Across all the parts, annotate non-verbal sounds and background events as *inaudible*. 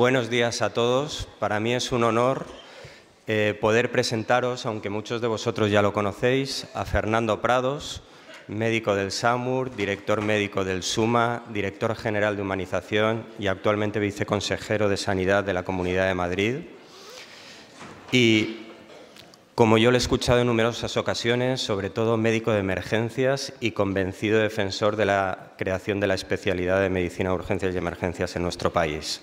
Buenos días a todos. Para mí es un honor eh, poder presentaros, aunque muchos de vosotros ya lo conocéis, a Fernando Prados, médico del SAMUR, director médico del SUMA, director general de Humanización y actualmente viceconsejero de Sanidad de la Comunidad de Madrid. Y como yo lo he escuchado en numerosas ocasiones, sobre todo médico de emergencias y convencido defensor de la creación de la especialidad de medicina, de urgencias y emergencias en nuestro país.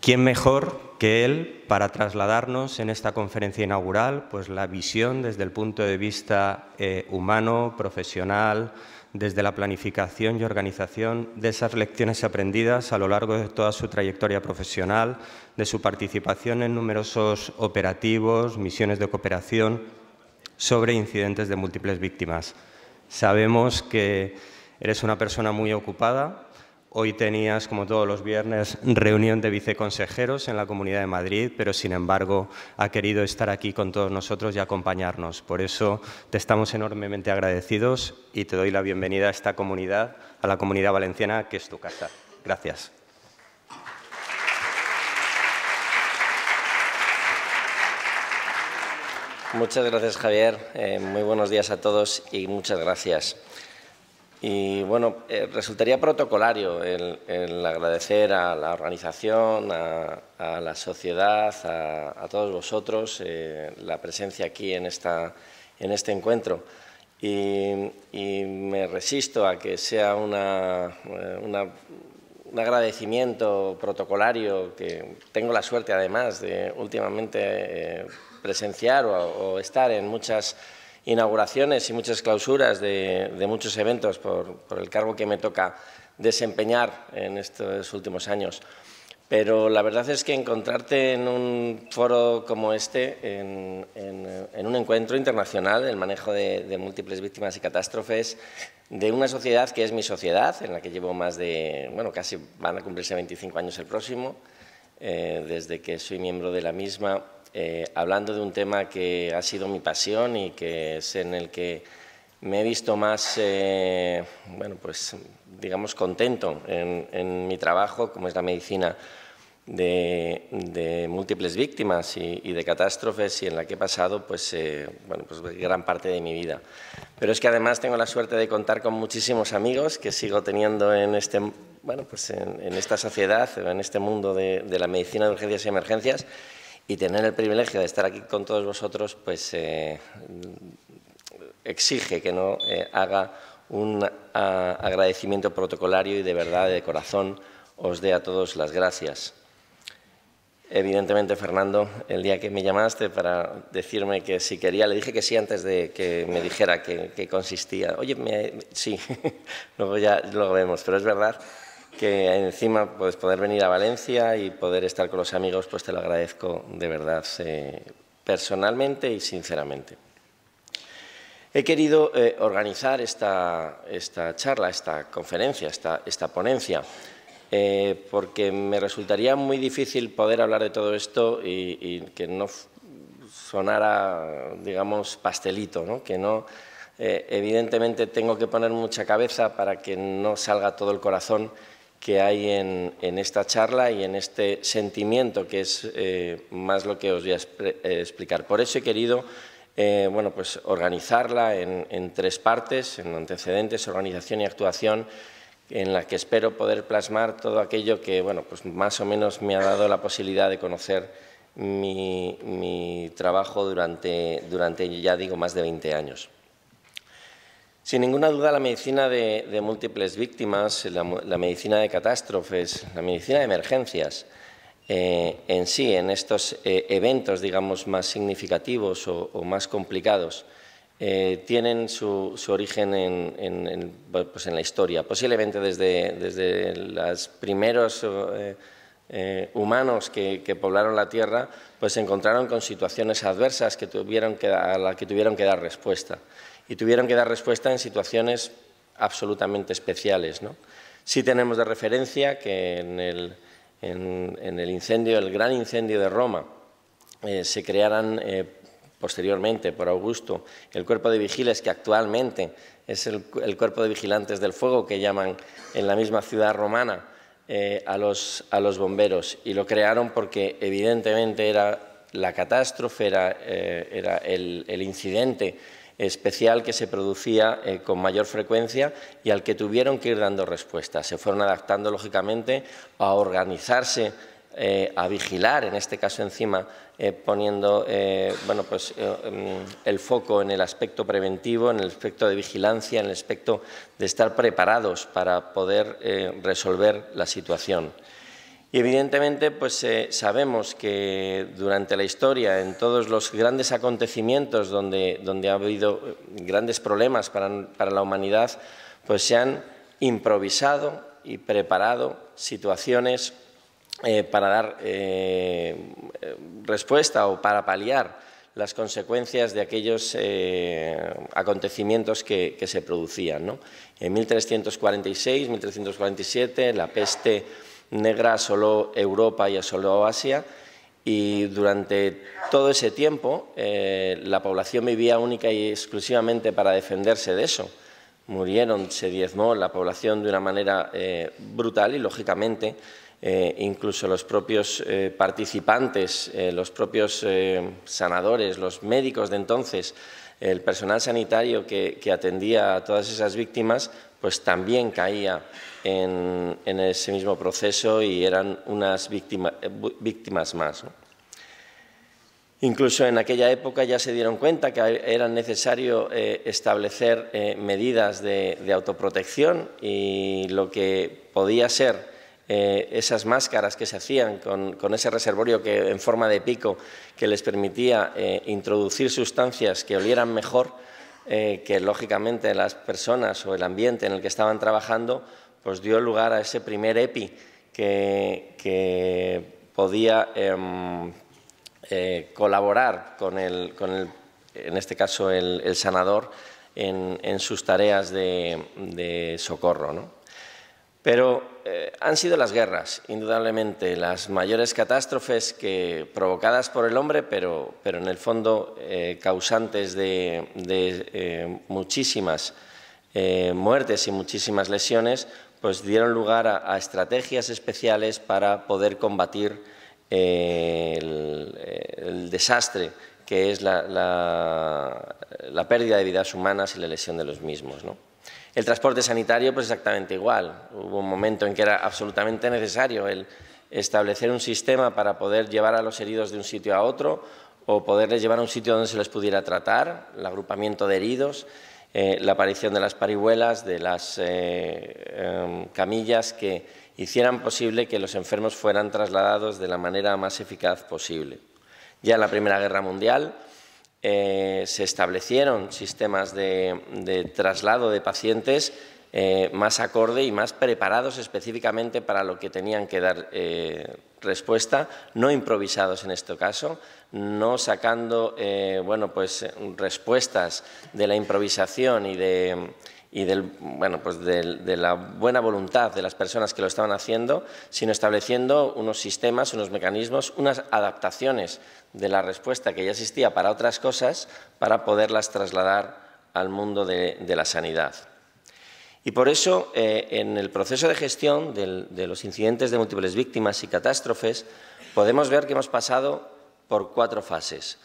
¿Quién mejor que él para trasladarnos en esta conferencia inaugural pues, la visión desde el punto de vista eh, humano, profesional, desde la planificación y organización de esas lecciones aprendidas a lo largo de toda su trayectoria profesional, de su participación en numerosos operativos, misiones de cooperación sobre incidentes de múltiples víctimas. Sabemos que eres una persona muy ocupada, Hoy tenías, como todos los viernes, reunión de viceconsejeros en la Comunidad de Madrid, pero sin embargo ha querido estar aquí con todos nosotros y acompañarnos. Por eso te estamos enormemente agradecidos y te doy la bienvenida a esta comunidad, a la Comunidad Valenciana, que es tu casa. Gracias. Muchas gracias, Javier. Eh, muy buenos días a todos y muchas gracias. Y bueno, eh, resultaría protocolario el, agradecer a la organización, a, la sociedad, a, todos vosotros eh, la presencia aquí en, esta, en este encuentro. Y, me resisto a que sea eh, una, un agradecimiento protocolario que tengo la suerte además de últimamente presenciar o estar en muchas inauguraciones y muchas clausuras de, muchos eventos por, el cargo que me toca desempeñar en estos últimos años. Pero la verdad es que encontrarte en un foro como este, en, un encuentro internacional, el manejo de, múltiples víctimas y catástrofes, de una sociedad que es mi sociedad, en la que llevo más de, bueno, casi van a cumplirse 25 años el próximo, eh, desde que soy miembro de la misma, eh, hablando de un tema que ha sido mi pasión y que es en el que me he visto más, eh, bueno, pues digamos contento en, mi trabajo, como es la medicina de, múltiples víctimas y, de catástrofes, y en la que he pasado, pues, eh, bueno, pues gran parte de mi vida. Pero es que además tengo la suerte de contar con muchísimos amigos que sigo teniendo en este, bueno, pues en, esta sociedad, en este mundo de, de la medicina de urgencias y emergencias y tener el privilegio de estar aquí con todos vosotros, pues eh, exige que no eh, haga un ah, agradecimiento protocolario y de verdad, de corazón, os dé a todos las gracias. Evidentemente, Fernando, el día que me llamaste para decirme que si quería, le dije que sí antes de que me dijera que, consistía. Oye, sí, *laughs* luego ya lo vemos, pero es verdad que encima puedes poder venir a Valencia y poder estar con los amigos, pues te lo agradezco de verdad, eh, personalmente y sinceramente. He querido eh, organizar esta, charla, esta conferencia, esta, ponencia, eh, porque me resultaría muy difícil poder hablar de todo esto y, que no sonara, digamos, pastelito, ¿no? que no... evidentemente tengo que poner mucha cabeza para que no salga todo el corazón que hay en, esta charla y en este sentimiento que es eh, más lo que os voy a eh, explicar. Por eso he querido eh, bueno, pues organizarla en, tres partes, en antecedentes, organización y actuación, en la que espero poder plasmar todo aquello que bueno, pues más o menos me ha dado la posibilidad de conocer mi, trabajo durante, durante, ya digo, más de 20 años. Sin ninguna duda, la medicina de, múltiples víctimas, la, medicina de catástrofes, la medicina de emergencias, eh, en sí, en estos eh, eventos, digamos, más significativos o, más complicados, eh, tienen su, origen pues, en, la historia, posiblemente desde, los primeros humanos que, poblaron la Tierra, pues se encontraron con situaciones adversas a las que tuvieron que dar respuesta y tuvieron que dar respuesta en situaciones absolutamente especiales. ¿no? Sí tenemos de referencia que en el, incendio, el gran incendio de Roma, eh, se crearan eh, posteriormente por Augusto el cuerpo de vigiles que actualmente es el, cuerpo de vigilantes del fuego que llaman en la misma ciudad romana eh, a, los, bomberos y lo crearon porque evidentemente era la catástrofe, era, el incidente especial que se producía eh, con mayor frecuencia y al que tuvieron que ir dando respuestas. Se fueron adaptando, lógicamente, a organizarse eh, a vigilar, en este caso encima eh, poniendo pues, mm, el foco en el aspecto preventivo, en el aspecto de vigilancia, en el aspecto de estar preparados para poder resolver la situación. Y evidentemente, pues eh, sabemos que durante la historia, en todos los grandes acontecimientos donde, ha habido eh, grandes problemas para, la humanidad, pues se han improvisado y preparado situaciones eh, para dar respuesta o para paliar las consecuencias de aquellos acontecimientos que, se producían. ¿no? En 1346, 1347, la peste negra asoló Europa y asoló Asia y durante todo ese tiempo eh, la población vivía única y exclusivamente para defenderse de eso. Murieron, se diezmó la población de una manera eh, brutal y, lógicamente, eh, incluso los propios participantes, los propios sanadores, los médicos de entonces, el personal sanitario que atendía a todas esas víctimas, pues también caía en, ese mismo proceso y eran unas eh, víctimas más. Incluso en aquella época ya se dieron cuenta que era necesario eh, establecer eh, medidas de, autoprotección y lo que podía ser esas máscaras que se hacían con, ese reservorio que, en forma de pico que les permitía introducir sustancias que olieran mejor, que lógicamente las personas o el ambiente en el que estaban trabajando pues dio lugar a ese primer EPI que, podía em, eh, colaborar con el, en este caso, el, sanador en, sus tareas de, socorro. Pero eh, han sido las guerras, indudablemente, las mayores catástrofes que, provocadas por el hombre, pero, en el fondo eh, causantes de, muchísimas muertes y muchísimas lesiones, pues dieron lugar a, estrategias especiales para poder combatir eh, eh, el, desastre que es la, pérdida de vidas humanas y la lesión de los mismos. El transporte sanitario, pues exactamente igual. Hubo un momento en que era absolutamente necesario el establecer un sistema para poder llevar a los heridos de un sitio a otro o poderles llevar a un sitio donde se les pudiera tratar, el agrupamiento de heridos. Eh, la aparición de las parihuelas, de las eh, em, camillas que hicieran posible que los enfermos fueran trasladados de la manera más eficaz posible. Ya en la Primera Guerra Mundial eh, se establecieron sistemas de, traslado de pacientes más acorde y más preparados específicamente para lo que tenían que dar respuesta, no improvisados en este caso, no sacando eh, bueno, pues, respuestas de la improvisación y de, pues, del, de, la buena voluntad de las personas que lo estaban haciendo, sino estableciendo unos sistemas, unos mecanismos, unas adaptaciones de la respuesta que ya existía para otras cosas para poderlas trasladar al mundo de, la sanidad. Y por eso, eh, en el proceso de gestión de los incidentes de múltiples víctimas y catástrofes, podemos ver que hemos pasado por cuatro fases.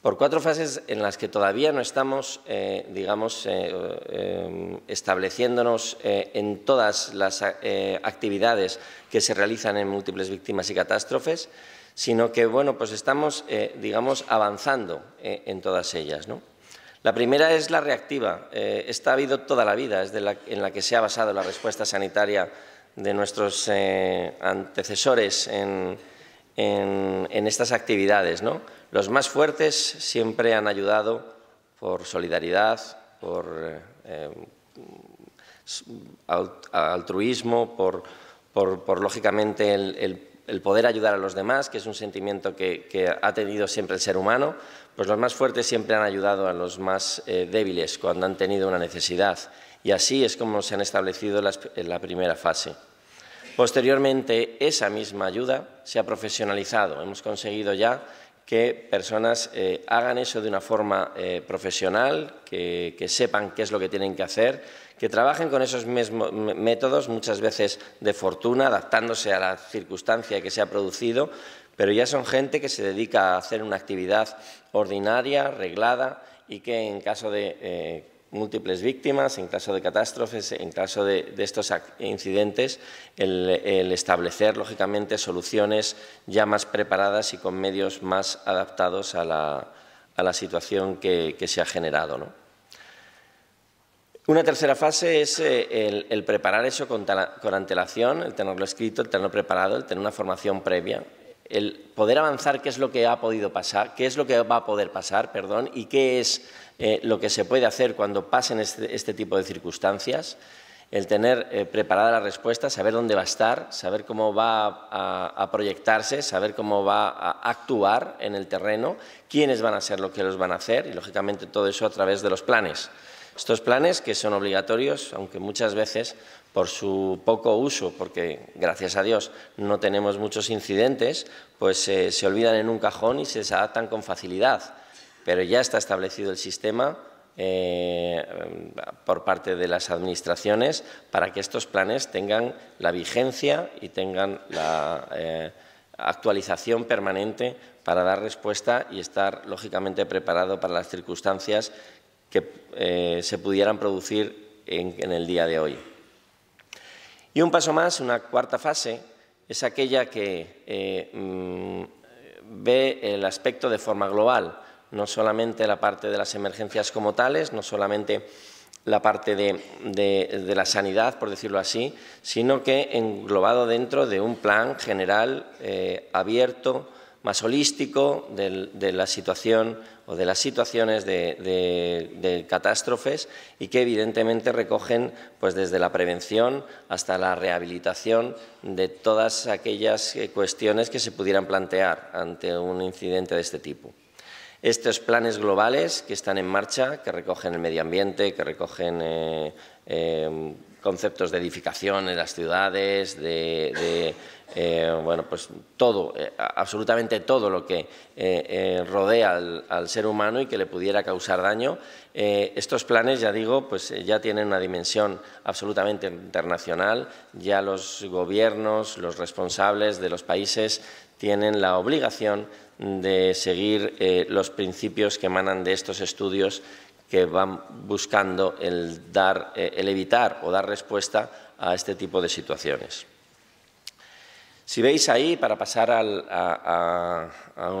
Por cuatro fases en las que todavía no estamos, eh, digamos, eh, eh, estableciéndonos en todas las actividades que se realizan en múltiples víctimas y catástrofes, sino que, bueno, pues estamos, digamos, avanzando en todas ellas, La primera es la reactiva. esta ha habido toda la vida, es la, en la que se ha basado la respuesta sanitaria de nuestros antecesores en, en, estas actividades. Los más fuertes siempre han ayudado por solidaridad, por eh, em, altruismo, por, lógicamente el, poder ayudar a los demás, que es un sentimiento que, ha tenido siempre el ser humano, pues los más fuertes siempre han ayudado a los más eh, débiles cuando han tenido una necesidad. Y así es como se han establecido en la primera fase. Posteriormente, esa misma ayuda se ha profesionalizado. Hemos conseguido ya que personas eh, hagan eso de una forma eh, profesional, que, sepan qué es lo que tienen que hacer, que trabajen con esos mismos métodos, muchas veces de fortuna, adaptándose a la circunstancia que se ha producido, pero ya son gente que se dedica a hacer una actividad ordinaria, reglada y que en caso de eh, múltiples víctimas, en caso de catástrofes, en caso de, estos incidentes, el, establecer, lógicamente, soluciones ya más preparadas y con medios más adaptados a la, situación que, se ha generado. Una tercera fase es eh, el, preparar eso con, con, antelación, el tenerlo escrito, el tenerlo preparado, el tener una formación previa, el poder avanzar qué es lo que ha podido pasar, qué es lo que va a poder pasar, perdón, y qué es eh, lo que se puede hacer cuando pasen este, este tipo de circunstancias, el tener eh, preparada la respuesta, saber dónde va a estar, saber cómo va a, proyectarse, saber cómo va a actuar en el terreno, quiénes van a ser lo que los van a hacer y, lógicamente, todo eso a través de los planes. Estos planes que son obligatorios, aunque muchas veces por su poco uso, porque gracias a Dios no tenemos muchos incidentes, pues eh, se olvidan en un cajón y se desadaptan con facilidad pero ya está establecido el sistema eh, por parte de las administraciones para que estos planes tengan la vigencia y tengan la eh, actualización permanente para dar respuesta y estar lógicamente preparado para las circunstancias que eh, se pudieran producir en, el día de hoy. Y un paso más, una cuarta fase, es aquella que mm, ve el aspecto de forma global, no solamente la parte de las emergencias como tales, no solamente la parte de, la sanidad, por decirlo así, sino que englobado dentro de un plan general eh, abierto, más holístico de, la situación o de las situaciones de, de, catástrofes y que evidentemente recogen pues desde la prevención hasta la rehabilitación de todas aquellas eh, cuestiones que se pudieran plantear ante un incidente de este tipo estos planes globales que están en marcha, que recogen el medio ambiente, que recogen eh, em, conceptos de edificación en las ciudades, de, eh, bueno, pues todo, eh, absolutamente todo lo que rodea al, al, ser humano y que le pudiera causar daño. estos planes, ya digo, pues ya tienen una dimensión absolutamente internacional. Ya los gobiernos, los responsables de los países tienen la obligación de seguir eh, los principios que emanan de estos estudios que van buscando eh, el, evitar o dar respuesta a este tipo de situaciones. Si veis ahí, para pasar a,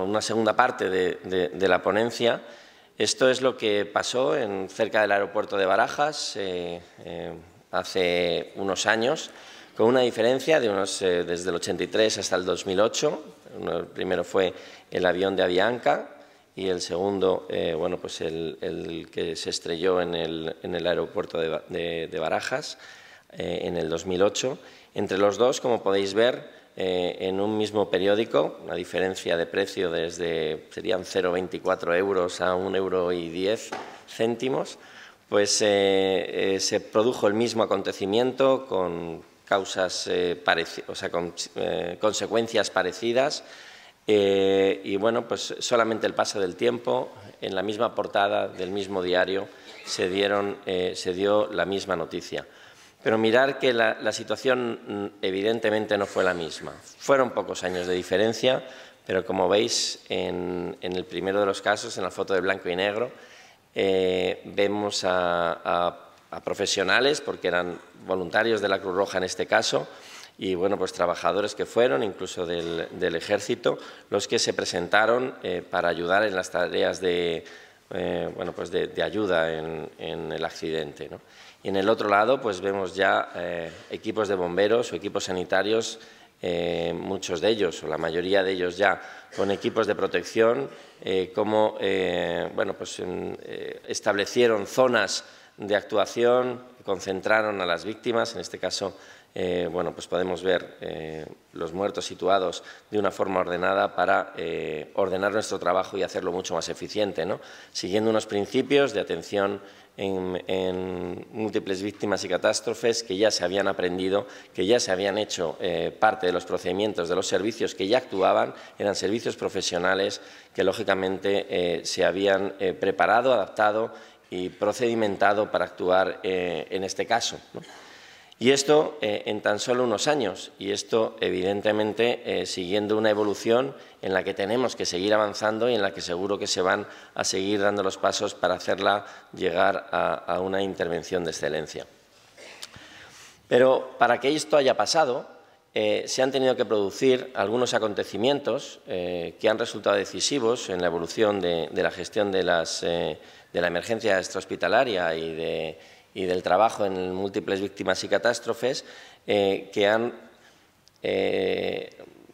una segunda parte de, la ponencia, esto es lo que pasó en, cerca del aeropuerto de Barajas eh, hace unos años, con una diferencia de unos, desde el 83 hasta el 2008, el primero fue el avión de Avianca y el segundo, eh, bueno, pues el, que se estrelló en el, aeropuerto de, Barajas eh, en el 2008. Entre los dos, como podéis ver, eh, en un mismo periódico, una diferencia de precio desde serían 0,24 euros a 1,10 euro céntimos, pues se produjo el mismo acontecimiento con causas, eh, o sea, eh, consecuencias parecidas. Eh, y bueno, pues solamente el paso del tiempo, en la misma portada del mismo diario, se, dieron, eh, se dio la misma noticia. Pero mirar que la, situación mm, evidentemente no fue la misma. Fueron pocos años de diferencia, pero como veis en, el primero de los casos, en la foto de blanco y negro, vemos a a profesionales, porque eran voluntarios de la Cruz Roja en este caso, y bueno, pues trabajadores que fueron, incluso del, ejército, los que se presentaron eh, para ayudar en las tareas de, eh, bueno, pues de, ayuda en, el accidente. Y en el otro lado, pues vemos ya eh, equipos de bomberos o equipos sanitarios, muchos de ellos, o la mayoría de ellos ya, con equipos de protección, como bueno, pues, establecieron zonas de actuación concentraron a las víctimas, en este caso eh, bueno, pues podemos ver eh, los muertos situados de una forma ordenada para eh, ordenar nuestro trabajo y hacerlo mucho más eficiente, siguiendo unos principios de atención en, múltiples víctimas y catástrofes que ya se habían aprendido, que ya se habían hecho parte de los procedimientos de los servicios que ya actuaban, eran servicios profesionales que lógicamente se habían preparado, adaptado y procedimentado para actuar eh, en este caso. Y esto eh, en tan solo unos años, y esto evidentemente eh, siguiendo una evolución en la que tenemos que seguir avanzando y en la que seguro que se van a seguir dando los pasos para hacerla llegar a una intervención de excelencia. Pero para que esto haya pasado, eh, se han tenido que producir algunos acontecimientos eh, que han resultado decisivos en la evolución de, la gestión eh, de, la emergencia extrahospitalaria y, del trabajo en múltiples víctimas y catástrofes que han,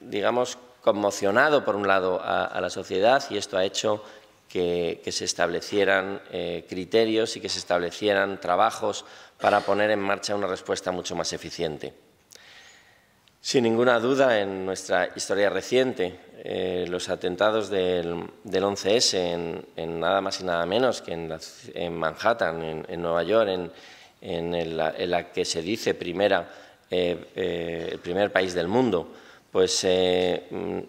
digamos, conmocionado por un lado a, la sociedad y esto ha hecho que se establecieran criterios y que se establecieran trabajos para poner en marcha una respuesta mucho más eficiente. Sin ninguna duda, en nuestra historia reciente, eh, los atentados del, 11S en, nada más y nada menos que en, Manhattan, en, Nueva York, en, la, que se dice primera, eh, eh, el primer país del mundo, pues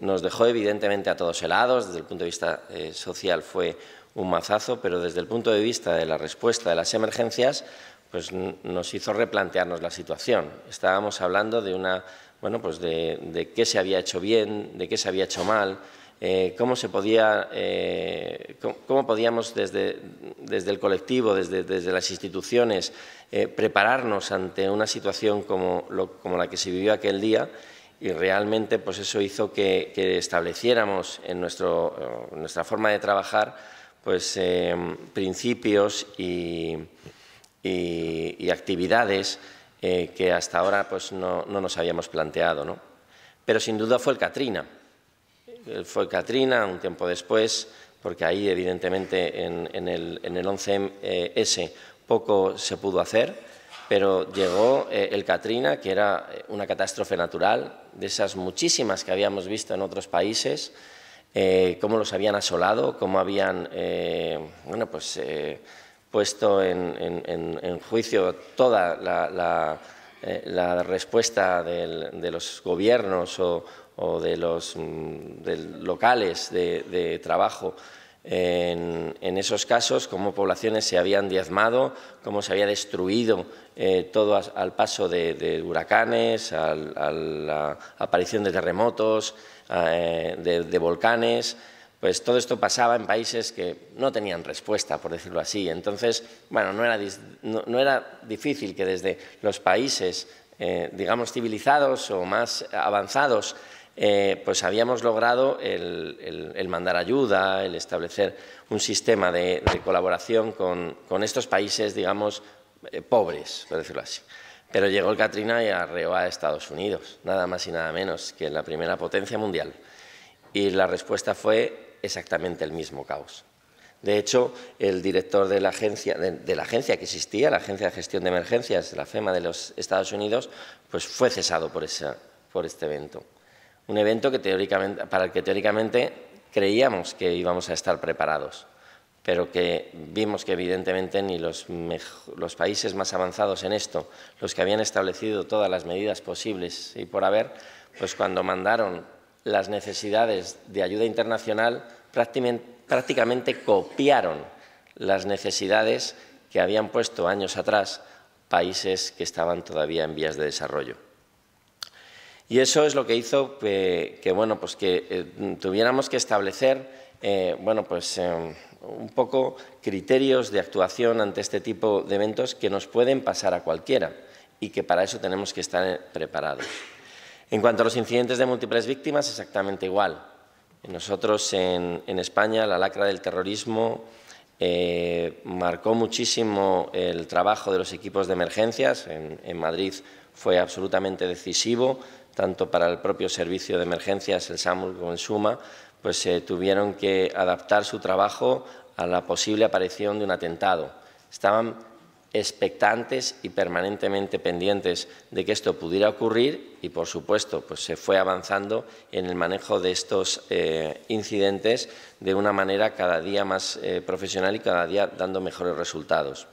nos dejó evidentemente a todos helados, desde el punto de vista social fue un mazazo, pero desde el punto de vista de la respuesta de las emergencias, pues nos hizo replantearnos la situación. Estábamos hablando de una bueno, pues de, qué se había hecho bien, de qué se había hecho mal, eh, cómo se podía, eh, cómo, podíamos desde, el colectivo, desde, las instituciones, eh, prepararnos ante una situación como, la que se vivió aquel día y realmente pues eso hizo que, estableciéramos en nuestra forma de trabajar pues, principios y actividades eh, que hasta ahora pues, no, nos habíamos planteado. ¿no? Pero sin duda fue el Katrina. Eh, fue el Katrina un tiempo después, porque ahí evidentemente en, el, en el 11S eh, poco se pudo hacer, pero llegó el Katrina, que era una catástrofe natural, de esas muchísimas que habíamos visto en otros países, cómo los habían asolado, cómo habían, bueno, pues puesto en, juicio toda la, eh, respuesta de los gobiernos o, de los mm, locales de, trabajo en, esos casos, cómo poblaciones se habían diezmado, cómo se había destruido eh, todo al paso de, huracanes, a la aparición de terremotos, eh, de volcanes. Pues todo esto pasaba en países que no tenían respuesta, por decirlo así. Entonces, bueno, no era, no, era difícil que desde los países, eh, digamos, civilizados o más avanzados, eh, pues habíamos logrado el, mandar ayuda, el establecer un sistema de, colaboración con, estos países, digamos, eh, pobres, por decirlo así. Pero llegó el Katrina y arreó a Estados Unidos, nada más y nada menos que la primera potencia mundial. Y la respuesta fue exactamente el mismo caos. De hecho, el director de la agencia, de, la agencia que existía, la Agencia de Gestión de Emergencias, la FEMA de los Estados Unidos, pues fue cesado por, esa, por este evento. Un evento que teóricamente, para el que teóricamente creíamos que íbamos a estar preparados, pero que vimos que evidentemente ni los, los países más avanzados en esto, los que habían establecido todas las medidas posibles y por haber, pues cuando mandaron las necesidades de ayuda internacional prácticamente copiaron las necesidades que habían puesto años atrás países que estaban todavía en vías de desarrollo. Y eso es lo que hizo que, bueno, pues que eh, tuviéramos que establecer eh, bueno, pues, eh, un poco criterios de actuación ante este tipo de eventos que nos pueden pasar a cualquiera y que para eso tenemos que estar preparados. En cuanto a los incidentes de múltiples víctimas, exactamente igual. Nosotros en, España la lacra del terrorismo eh, marcó muchísimo el trabajo de los equipos de emergencias. En, Madrid fue absolutamente decisivo, tanto para el propio servicio de emergencias, el SAMU, como en SUMA, pues se tuvieron que adaptar su trabajo a la posible aparición de un atentado. Estaban expectantes y permanentemente pendientes de que esto pudiera ocurrir y, por supuesto, pues, se fue avanzando en el manejo de estos eh, incidentes de una manera cada día más eh, profesional y cada día dando mejores resultados.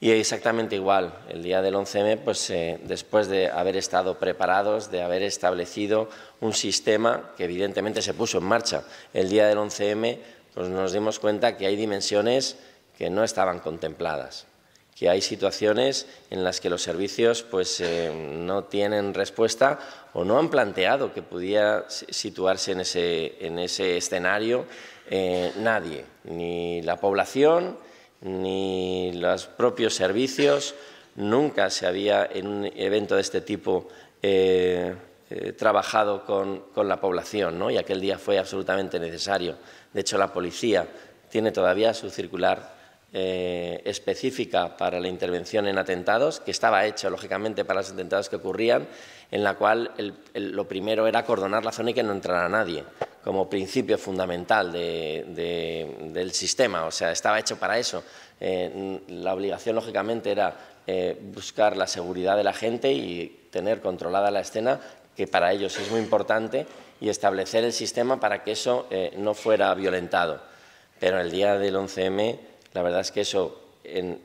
Y exactamente igual, el día del 11M, pues, eh, después de haber estado preparados, de haber establecido un sistema que evidentemente se puso en marcha el día del 11M, pues, nos dimos cuenta que hay dimensiones que no estaban contempladas que hay situaciones en las que los servicios pues, eh, no tienen respuesta o no han planteado que pudiera situarse en ese, en escenario eh, nadie, ni la población, ni los propios servicios. Nunca se había en un evento de este tipo eh, trabajado con, la población y aquel día fue absolutamente necesario. De hecho, la policía tiene todavía su circular eh, específica para la intervención en atentados, que estaba hecha, lógicamente, para los atentados que ocurrían, en la cual lo primero era acordonar la zona y que no entrara nadie, como principio fundamental del sistema. O sea, estaba hecho para eso. Eh, la obligación, lógicamente, era eh, buscar la seguridad de la gente y tener controlada la escena, que para ellos es muy importante, y establecer el sistema para que eso no fuera violentado. Pero el día del 11M la verdad es que eso en,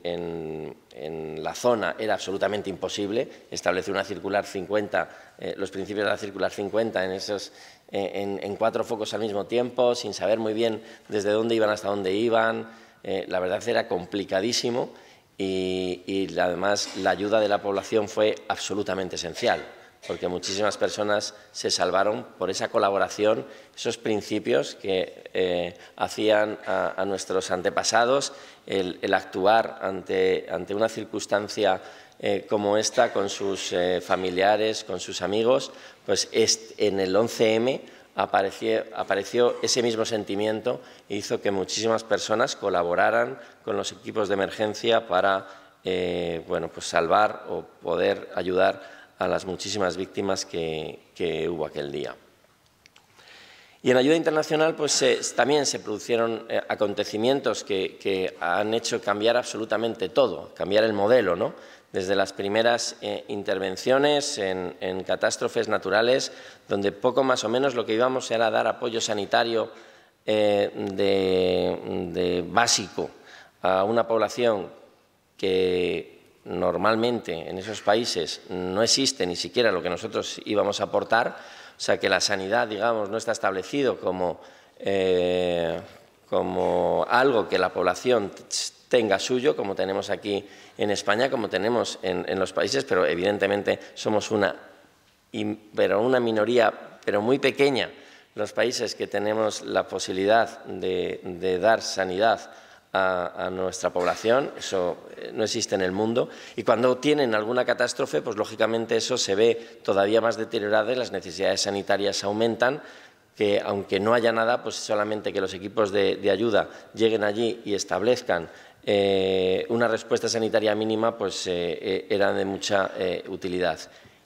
la zona era absolutamente imposible. Establecer una circular 50, eh, los principios de la circular 50 en, esos, eh, en, cuatro focos al mismo tiempo, sin saber muy bien desde dónde iban hasta dónde iban, eh, la verdad era complicadísimo y además la ayuda de la población fue absolutamente esencial porque muchísimas personas se salvaron por esa colaboración, esos principios que eh, hacían a, nuestros antepasados el, actuar ante, una circunstancia eh, como esta con sus eh, familiares, con sus amigos, pues en el 11M Apareció, ese mismo sentimiento e hizo que muchísimas personas colaboraran con los equipos de emergencia para pues salvar o poder ayudar a las muchísimas víctimas que, hubo aquel día. Y en ayuda internacional pues, también se produjeron eh, acontecimientos que, han hecho cambiar absolutamente todo, cambiar el modelo, ¿no? desde las primeras eh, intervenciones en, catástrofes naturales, donde poco más o menos lo que íbamos era dar apoyo sanitario eh, de básico a una población que normalmente en esos países no existe ni siquiera lo que nosotros íbamos a aportar, o sea que la sanidad, digamos, no está establecido como, eh, algo que la población tenga suyo, como tenemos aquí en España, como tenemos en, los países, pero evidentemente somos una, pero una minoría, pero muy pequeña, los países que tenemos la posibilidad de dar sanidad a, nuestra población, eso eh, no existe en el mundo, y cuando tienen alguna catástrofe, pues lógicamente eso se ve todavía más deteriorado y las necesidades sanitarias aumentan, que aunque no haya nada, pues solamente que los equipos de, ayuda lleguen allí y establezcan eh, una respuesta sanitaria mínima, pues eh, era de mucha utilidad.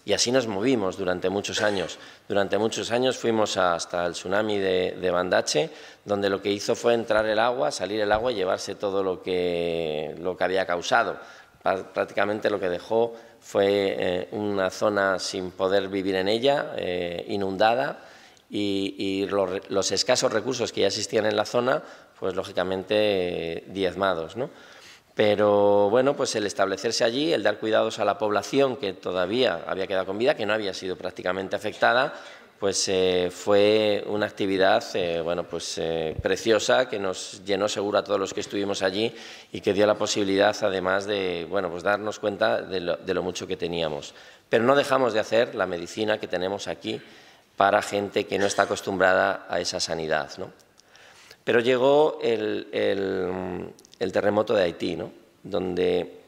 Y así nos movimos durante muchos años. Durante muchos años fuimos hasta el tsunami de, Bandache, donde lo que hizo fue entrar el agua, salir el agua y llevarse todo lo que, lo había causado. Prácticamente lo que dejó fue eh, una zona sin poder vivir en ella, eh, inundada, y, los, los, escasos recursos que ya existían en la zona, pues lógicamente eh, diezmados. ¿no? Pero bueno, pues el establecerse allí, el dar cuidados a la población que todavía había quedado con vida, que no había sido prácticamente afectada, pues eh, fue una actividad eh, bueno, pues, eh, preciosa que nos llenó seguro a todos los que estuvimos allí y que dio la posibilidad además de bueno, pues darnos cuenta de lo, de lo mucho que teníamos. Pero no dejamos de hacer la medicina que tenemos aquí para gente que no está acostumbrada a esa sanidad. ¿no? Pero llegó el, terremoto de Haití, ¿no? donde,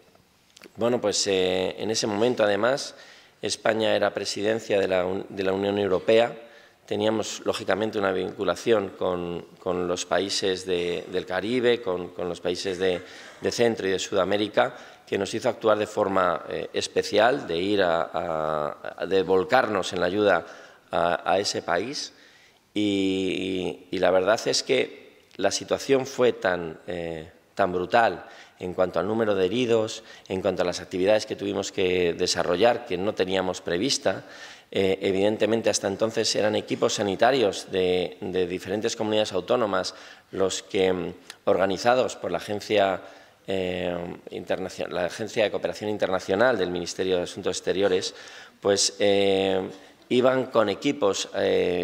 bueno, pues eh, en ese momento además España era presidencia de la, Unión Europea, teníamos lógicamente una vinculación con, los países del Caribe, con, los países de, Centro y de Sudamérica, que nos hizo actuar de forma eh, especial, de ir a, de volcarnos en la ayuda a, ese país. y, la verdad es que la situación fue tan, eh, tan brutal en cuanto al número de heridos, en cuanto a las actividades que tuvimos que desarrollar que no teníamos prevista. Eh, evidentemente, hasta entonces eran equipos sanitarios de, diferentes comunidades autónomas los que, mm, organizados por la Agencia, eh, la Agencia de Cooperación Internacional del Ministerio de Asuntos Exteriores, pues iban con equipos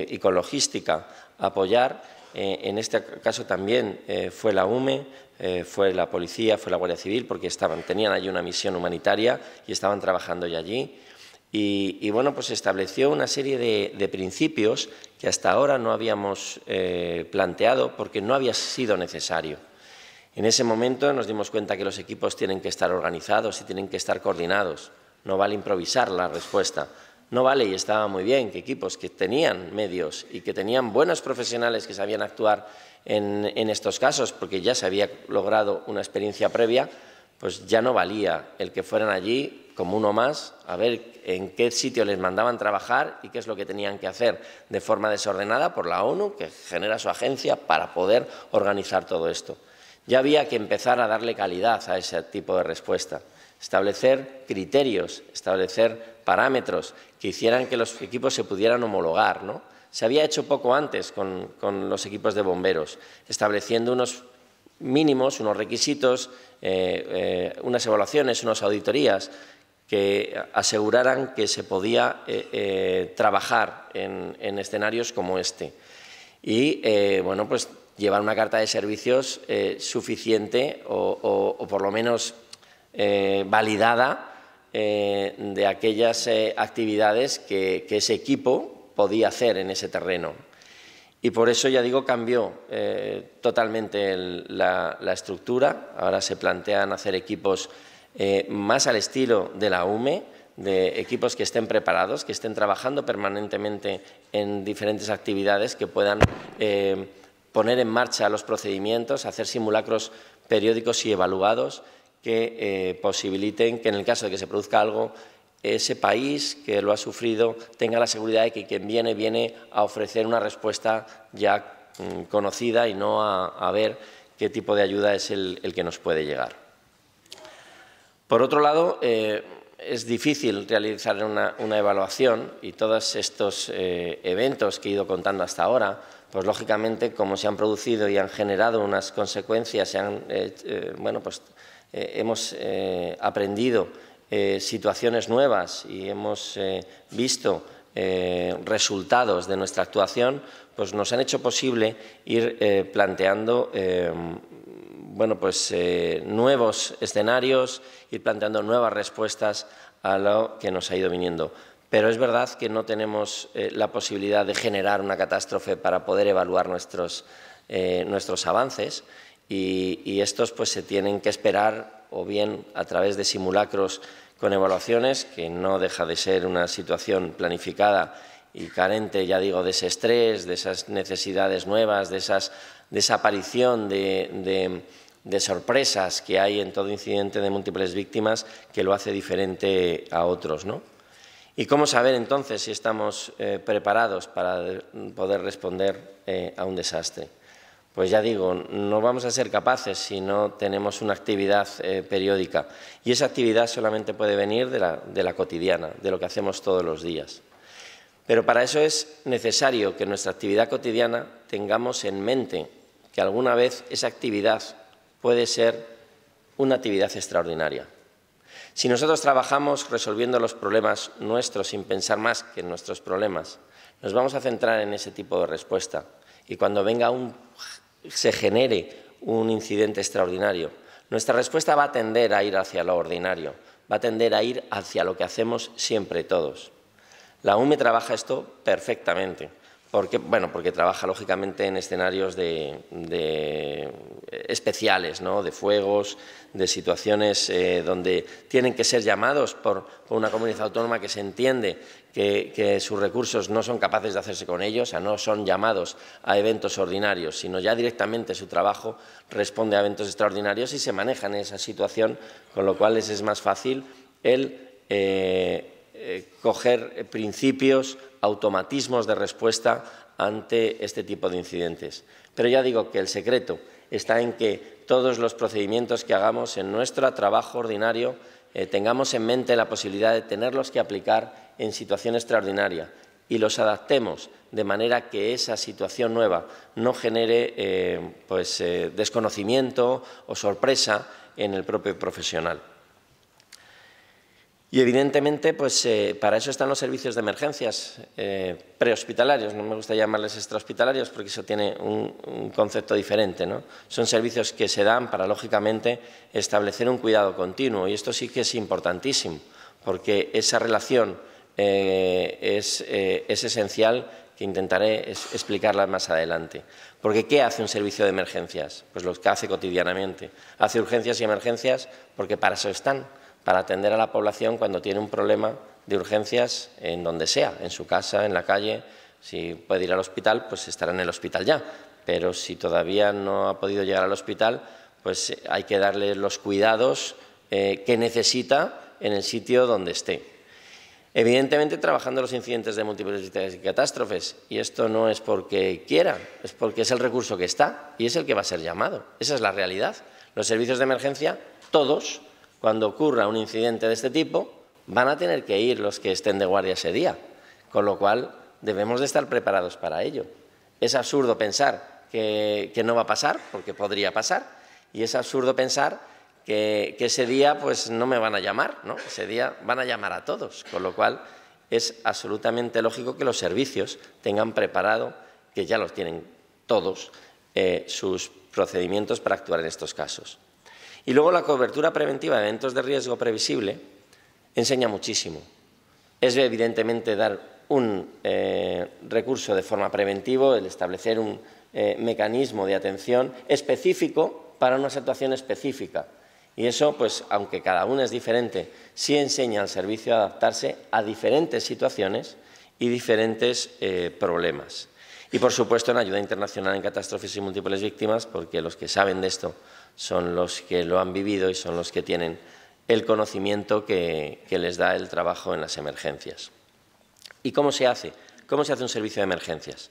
y con logística a apoyar eh, en este caso también eh, fue la UME, eh, fue la policía, fue la Guardia Civil, porque tenían allí una misión humanitaria y estaban trabajando allí. Y, bueno, pues estableció una serie de, de, principios que hasta ahora no habíamos planteado porque no había sido necesario. En ese momento nos dimos cuenta que los equipos tienen que estar organizados y tienen que estar coordinados. No vale improvisar la respuesta, no vale y estaba muy bien que equipos que tenían medios y que tenían buenos profesionales que sabían actuar en, estos casos, porque ya se había logrado una experiencia previa, pues ya no valía el que fueran allí como uno más a ver en qué sitio les mandaban trabajar y qué es lo que tenían que hacer de forma desordenada por la ONU, que genera su agencia para poder organizar todo esto. Ya había que empezar a darle calidad a ese tipo de respuesta establecer criterios, establecer parámetros que hicieran que los equipos se pudieran homologar. ¿no? Se había hecho poco antes con, los equipos de bomberos, estableciendo unos mínimos, unos requisitos, eh, eh, unas evaluaciones, unas auditorías que aseguraran que se podía eh, trabajar en, escenarios como este. Y, bueno, pues llevar una carta de servicios suficiente o, por lo menos validada eh, de aquellas eh, actividades que, ese equipo podía hacer en ese terreno. Y por eso, ya digo, cambió eh, totalmente la, la, estructura. Ahora se plantean hacer equipos más al estilo de la UME, de equipos que estén preparados, que estén trabajando permanentemente en diferentes actividades, que puedan poner en marcha los procedimientos, hacer simulacros periódicos y evaluados que eh, posibiliten que en el caso de que se produzca algo, ese país que lo ha sufrido tenga la seguridad de que quien viene viene a ofrecer una respuesta ya mm, conocida y no a, ver qué tipo de ayuda es el, que nos puede llegar. Por otro lado, eh, es difícil realizar una, evaluación y todos estos eh, eventos que he ido contando hasta ahora, pues lógicamente como se han producido y han generado unas consecuencias, se han bueno, pues, eh, hemos eh, aprendido eh, situaciones nuevas y hemos visto resultados de nuestra actuación, pues nos han hecho posible ir planteando pues, nuevos escenarios, ir planteando nuevas respuestas a lo que nos ha ido viniendo. Pero es verdad que no tenemos la posibilidad de generar una catástrofe para poder evaluar nuestros avances y, estos pues, se tienen que esperar o bien a través de simulacros con evaluaciones, que no deja de ser una situación planificada y carente, ya digo, de ese estrés, de esas necesidades nuevas, de esa desaparición de, sorpresas que hay en todo incidente de múltiples víctimas que lo hace diferente a otros. ¿no? ¿Y cómo saber entonces si estamos eh, preparados para poder responder eh, a un desastre? pues ya digo, no vamos a ser capaces si no tenemos una actividad eh, periódica. Y esa actividad solamente puede venir de la, cotidiana, de lo que hacemos todos los días. Pero para eso es necesario que nuestra actividad cotidiana tengamos en mente que alguna vez esa actividad puede ser una actividad extraordinaria. Si nosotros trabajamos resolviendo los problemas nuestros sin pensar más que en nuestros problemas, nos vamos a centrar en ese tipo de respuesta. Y cuando venga un se genere un incidente extraordinario. Nuestra respuesta va a tender a ir hacia lo ordinario, va a tender a ir hacia lo que hacemos siempre todos. La UME trabaja esto perfectamente. Porque, bueno, porque trabaja lógicamente en escenarios de, eh, especiales, ¿no? de fuegos, de situaciones eh, donde tienen que ser llamados por, una comunidad autónoma que se entiende que, sus recursos no son capaces de hacerse con ellos, o sea, no son llamados a eventos ordinarios, sino ya directamente su trabajo responde a eventos extraordinarios y se maneja en esa situación, con lo cual es más fácil el... Eh, eh, coger principios, automatismos de respuesta ante este tipo de incidentes. Pero ya digo que el secreto está en que todos los procedimientos que hagamos en nuestro trabajo ordinario eh, tengamos en mente la posibilidad de tenerlos que aplicar en situación extraordinaria y los adaptemos de manera que esa situación nueva no genere eh, pues, desconocimiento o sorpresa en el propio profesional. Y evidentemente, pues eh, para eso están los servicios de emergencias eh, prehospitalarios. No me gusta llamarles extrahospitalarios porque eso tiene un, concepto diferente. ¿no? Son servicios que se dan para, lógicamente, establecer un cuidado continuo. Y esto sí que es importantísimo, porque esa relación eh, es, esencial, que intentaré explicarla más adelante. Porque ¿qué hace un servicio de emergencias? Pues lo que hace cotidianamente. Hace urgencias y emergencias porque para eso están para atender a la población cuando tiene un problema de urgencias en donde sea, en su casa, en la calle. Si puede ir al hospital, pues estará en el hospital ya. Pero si todavía no ha podido llegar al hospital, pues hay que darle los cuidados eh, que necesita en el sitio donde esté. Evidentemente, trabajando los incidentes de múltiples y catástrofes, y esto no es porque quiera, es porque es el recurso que está y es el que va a ser llamado. Esa es la realidad. Los servicios de emergencia, todos, cuando ocurra un incidente de este tipo, van a tener que ir los que estén de guardia ese día, con lo cual debemos de estar preparados para ello. Es absurdo pensar que, no va a pasar, porque podría pasar, y es absurdo pensar que, ese día pues no me van a llamar, ¿no? Ese día van a llamar a todos, con lo cual es absolutamente lógico que los servicios tengan preparado, que ya los tienen todos, eh, sus procedimientos para actuar en estos casos. Y luego la cobertura preventiva de eventos de riesgo previsible enseña muchísimo. Es evidentemente dar un eh, recurso de forma preventiva, el establecer un eh, mecanismo de atención específico para una situación específica. Y eso, pues, aunque cada uno es diferente, sí enseña al servicio a adaptarse a diferentes situaciones y diferentes eh, problemas. Y, por supuesto, en ayuda internacional en catástrofes y múltiples víctimas, porque los que saben de esto son los que lo han vivido y son los que tienen el conocimiento que, les da el trabajo en las emergencias. ¿Y cómo se hace? ¿Cómo se hace un servicio de emergencias?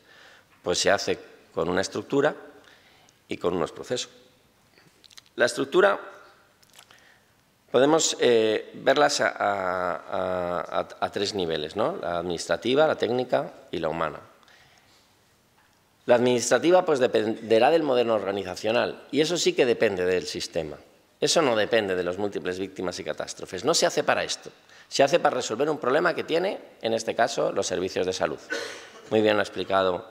Pues se hace con una estructura y con unos procesos. La estructura podemos eh, verlas a, a, tres niveles, ¿no? la administrativa, la técnica y la humana. La administrativa pues dependerá del modelo organizacional y eso sí que depende del sistema. Eso no depende de las múltiples víctimas y catástrofes. No se hace para esto. Se hace para resolver un problema que tiene, en este caso, los servicios de salud. Muy bien lo ha explicado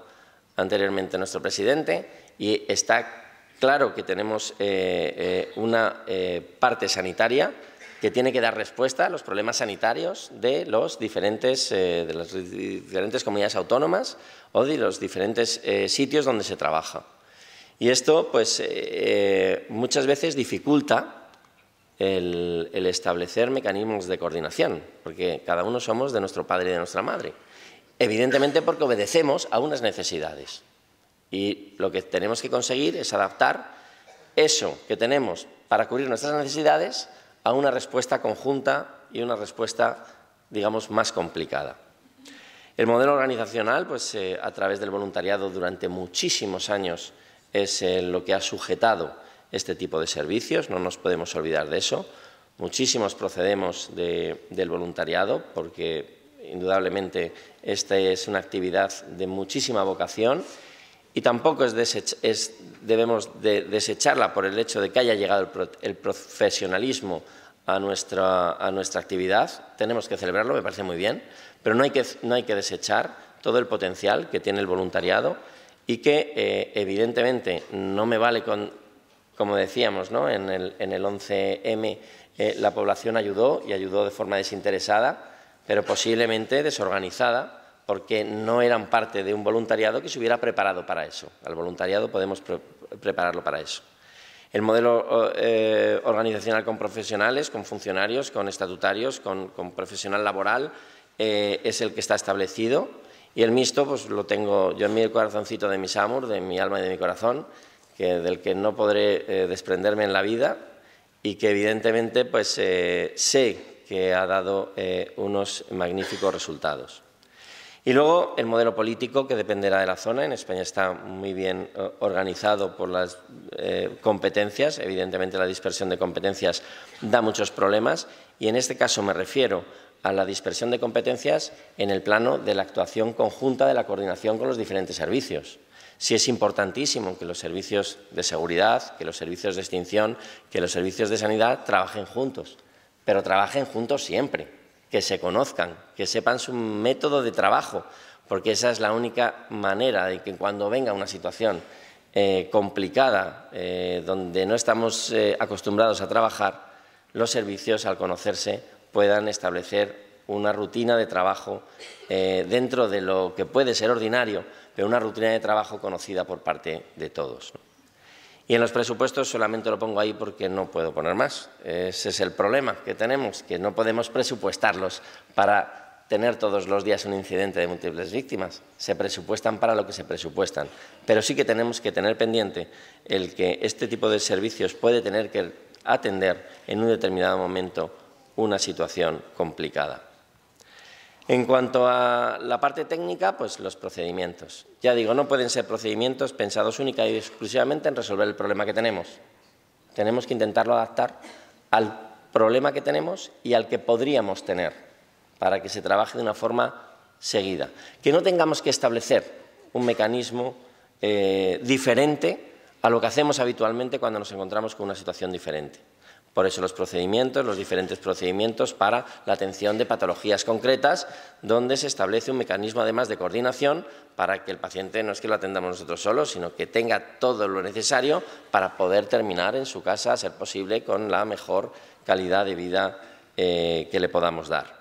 anteriormente nuestro presidente y está claro que tenemos eh, eh, una eh, parte sanitaria que tiene que dar respuesta a los problemas sanitarios de, los diferentes, eh, de las diferentes comunidades autónomas o de los diferentes eh, sitios donde se trabaja. Y esto pues, eh, muchas veces dificulta el, establecer mecanismos de coordinación, porque cada uno somos de nuestro padre y de nuestra madre. Evidentemente porque obedecemos a unas necesidades. Y lo que tenemos que conseguir es adaptar eso que tenemos para cubrir nuestras necesidades a una respuesta conjunta y una respuesta, digamos, más complicada. El modelo organizacional, pues eh, a través del voluntariado durante muchísimos años, es eh, lo que ha sujetado este tipo de servicios, no nos podemos olvidar de eso. Muchísimos procedemos del voluntariado porque indudablemente esta es una actividad de muchísima vocación y tampoco es debemos desecharla por el hecho de que haya llegado el, profesionalismo a nuestra, actividad. Tenemos que celebrarlo, me parece muy bien, pero no hay que, desechar todo el potencial que tiene el voluntariado y que, eh, evidentemente, no me vale con, como decíamos, ¿no? en, el, en el 11M eh, la población ayudó y ayudó de forma desinteresada, pero posiblemente desorganizada porque no eran parte de un voluntariado que se hubiera preparado para eso. Al voluntariado podemos prepararlo para eso. El modelo eh, organizacional con profesionales, con funcionarios, con estatutarios, con, profesional laboral, eh, es el que está establecido. Y el mixto, pues lo tengo yo en mi corazoncito de mis amores, de mi alma y de mi corazón, del que no podré eh, desprenderme en la vida y que evidentemente pues, sé que ha dado unos magníficos resultados. Y luego el modelo político que dependerá de la zona. En España está muy bien eh, organizado por las eh, competencias. Evidentemente la dispersión de competencias da muchos problemas y en este caso me refiero a la dispersión de competencias en el plano de la actuación conjunta de la coordinación con los diferentes servicios. Sí es importantísimo que los servicios de seguridad, que los servicios de extinción, que los servicios de sanidad trabajen juntos, pero trabajen juntos siempre que se conozcan, que sepan su método de trabajo, porque esa es la única manera de que cuando venga una situación eh, complicada, eh, donde no estamos eh, acostumbrados a trabajar, los servicios, al conocerse, puedan establecer una rutina de trabajo dentro de lo que puede ser ordinario, pero una rutina de trabajo conocida por parte de todos. Y en los presupuestos solamente lo pongo ahí porque no puedo poner más. Ese es el problema que tenemos, que no podemos presupuestarlos para tener todos los días un incidente de múltiples víctimas. Se presupuestan para lo que se presupuestan. Pero sí que tenemos que tener pendiente el que este tipo de servicios puede tener que atender en un determinado momento una situación complicada. En cuanto a la parte técnica, pues los procedimientos. Ya digo, no pueden ser procedimientos pensados única y exclusivamente en resolver el problema que tenemos. Tenemos que intentarlo adaptar al problema que tenemos y al que podríamos tener, para que se trabaje de una forma seguida. Que no tengamos que establecer un mecanismo eh, diferente a lo que hacemos habitualmente cuando nos encontramos con una situación diferente. Por eso los procedimientos, los diferentes procedimientos para la atención de patologías concretas, donde se establece un mecanismo además de coordinación para que el paciente no es que lo atendamos nosotros solos, sino que tenga todo lo necesario para poder terminar en su casa, a ser posible, con la mejor calidad de vida eh, que le podamos dar.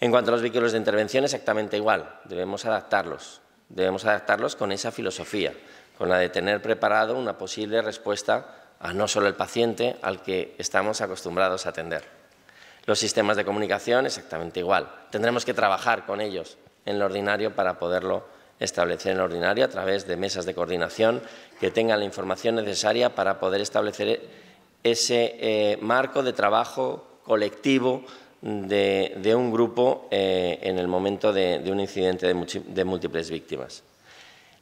En cuanto a los vehículos de intervención, exactamente igual, debemos adaptarlos, debemos adaptarlos con esa filosofía, con la de tener preparado una posible respuesta a no solo el paciente al que estamos acostumbrados a atender. Los sistemas de comunicación exactamente igual. Tendremos que trabajar con ellos en lo ordinario para poderlo establecer en lo ordinario a través de mesas de coordinación que tengan la información necesaria para poder establecer ese eh, marco de trabajo colectivo de, un grupo eh, en el momento de, un incidente de múltiples víctimas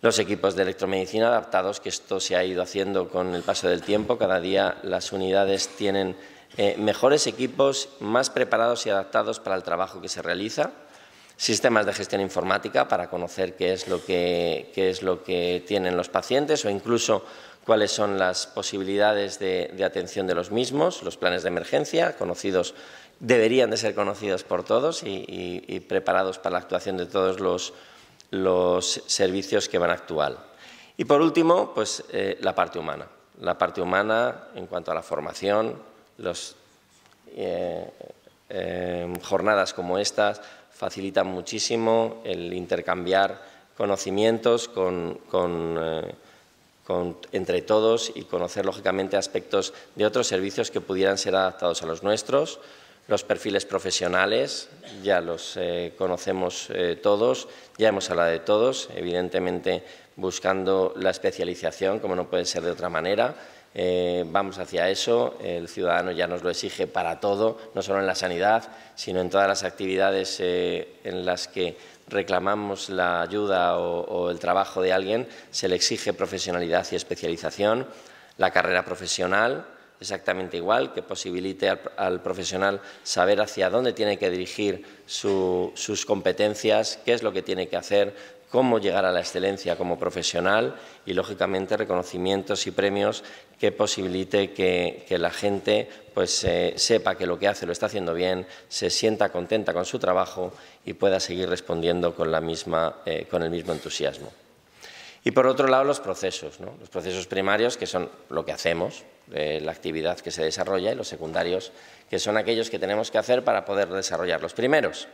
los equipos de electromedicina adaptados, que esto se ha ido haciendo con el paso del tiempo. Cada día las unidades tienen eh, mejores equipos, más preparados y adaptados para el trabajo que se realiza. Sistemas de gestión informática para conocer qué es lo que, es lo que tienen los pacientes o incluso cuáles son las posibilidades de, atención de los mismos, los planes de emergencia, conocidos, deberían de ser conocidos por todos y preparados para la actuación de todos los, los servicios que van a actuar. Y por último, pues eh, la parte humana. La parte humana en cuanto a la formación, las eh, eh, jornadas como estas facilitan muchísimo el intercambiar conocimientos entre todos y conocer, lógicamente, aspectos de otros servicios que pudieran ser adaptados a los nuestros. Los perfiles profesionales ya los eh, conocemos eh, todos, ya hemos hablado de todos, evidentemente buscando la especialización, como no puede ser de otra manera. Eh, vamos hacia eso, el ciudadano ya nos lo exige para todo, no solo en la sanidad, sino en todas las actividades en las que reclamamos la ayuda o el trabajo de alguien, se le exige profesionalidad y especialización, la carrera profesional, exactamente igual, que posibilite al, profesional saber hacia dónde tiene que dirigir sus competencias, qué es lo que tiene que hacer, cómo llegar a la excelencia como profesional y, lógicamente, reconocimientos y premios que posibilite que, la gente pues, eh, sepa que lo que hace lo está haciendo bien, se sienta contenta con su trabajo y pueda seguir respondiendo con, la misma, eh, con el mismo entusiasmo. Y por otro lado, los procesos, los procesos primarios, que son lo que hacemos, eh, la actividad que se desarrolla, y los secundarios, que son aquellos que tenemos que hacer para poder desarrollar los primeros.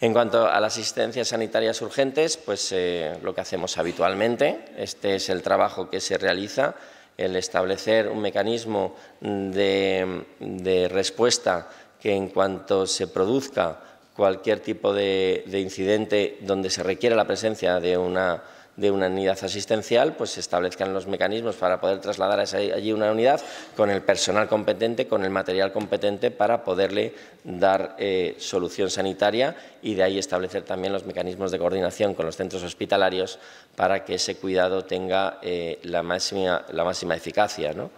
En cuanto a las asistencias sanitarias urgentes, pues eh, lo que hacemos habitualmente, este es el trabajo que se realiza, el establecer un mecanismo de, respuesta que en cuanto se produzca cualquier tipo de, de incidente donde se requiera la presencia de una de una unidad asistencial, pues se establezcan los mecanismos para poder trasladar allí una unidad con el personal competente, con el material competente para poderle dar eh, solución sanitaria y de ahí establecer también los mecanismos de coordinación con los centros hospitalarios para que ese cuidado tenga eh, la, máxima, la máxima eficacia. ¿no?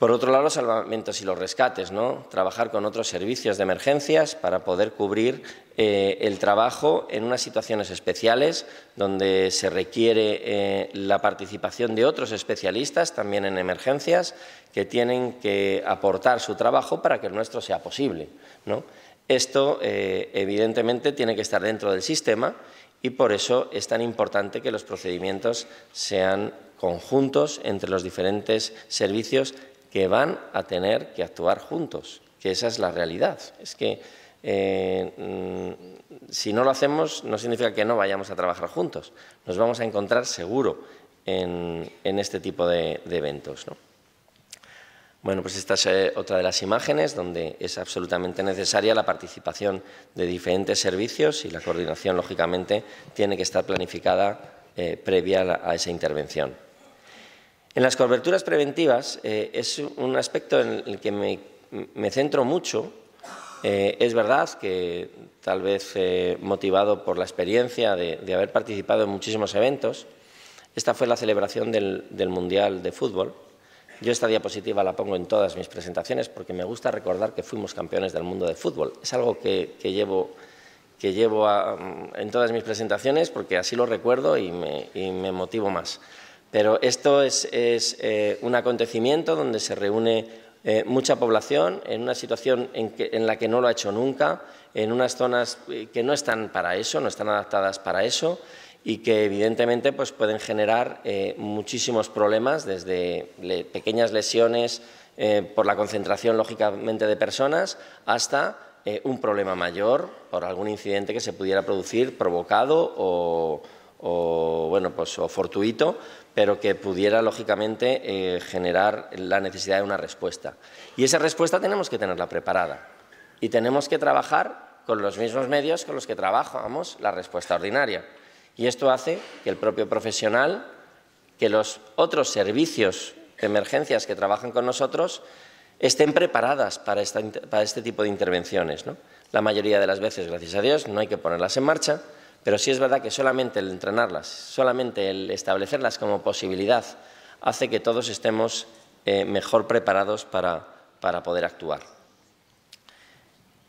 Por otro lado, los salvamentos y los rescates, Trabajar con otros servicios de emergencias para poder cubrir eh, el trabajo en unas situaciones especiales donde se requiere eh, la participación de otros especialistas, también en emergencias, que tienen que aportar su trabajo para que el nuestro sea posible, Esto, eh, evidentemente, tiene que estar dentro del sistema y por eso es tan importante que los procedimientos sean conjuntos entre los diferentes servicios que van a tener que actuar juntos, que esa es la realidad. Es que eh, mm, si no lo hacemos no significa que no vayamos a trabajar juntos, nos vamos a encontrar seguro en, este tipo de, eventos. Bueno, pues esta es eh, otra de las imágenes donde es absolutamente necesaria la participación de diferentes servicios y la coordinación, lógicamente, tiene que estar planificada eh, previa a esa intervención. En las coberturas preventivas eh, es un aspecto en el que me, centro mucho. Eh, es verdad que tal vez eh, motivado por la experiencia de, haber participado en muchísimos eventos, esta fue la celebración del, Mundial de Fútbol. Yo esta diapositiva la pongo en todas mis presentaciones porque me gusta recordar que fuimos campeones del mundo de fútbol. Es algo que, que llevo, ah, en todas mis presentaciones porque así lo recuerdo y me, y me motivo más. Pero esto es, eh, un acontecimiento donde se reúne eh, mucha población en una situación en, la que no lo ha hecho nunca, en unas zonas eh, que no están para eso, no están adaptadas para eso y que evidentemente pues, pueden generar muchísimos problemas, desde pequeñas lesiones por la concentración lógicamente de personas hasta un problema mayor por algún incidente que se pudiera producir provocado o, bueno, pues, o fortuito pero que pudiera, lógicamente, eh, generar la necesidad de una respuesta. Y esa respuesta tenemos que tenerla preparada y tenemos que trabajar con los mismos medios con los que trabajamos la respuesta ordinaria. Y esto hace que el propio profesional, que los otros servicios de emergencias que trabajan con nosotros, estén preparadas para, este tipo de intervenciones. La mayoría de las veces, gracias a Dios, no hay que ponerlas en marcha, pero sí es verdad que solamente el entrenarlas, solamente el establecerlas como posibilidad, hace que todos estemos eh, mejor preparados para, poder actuar.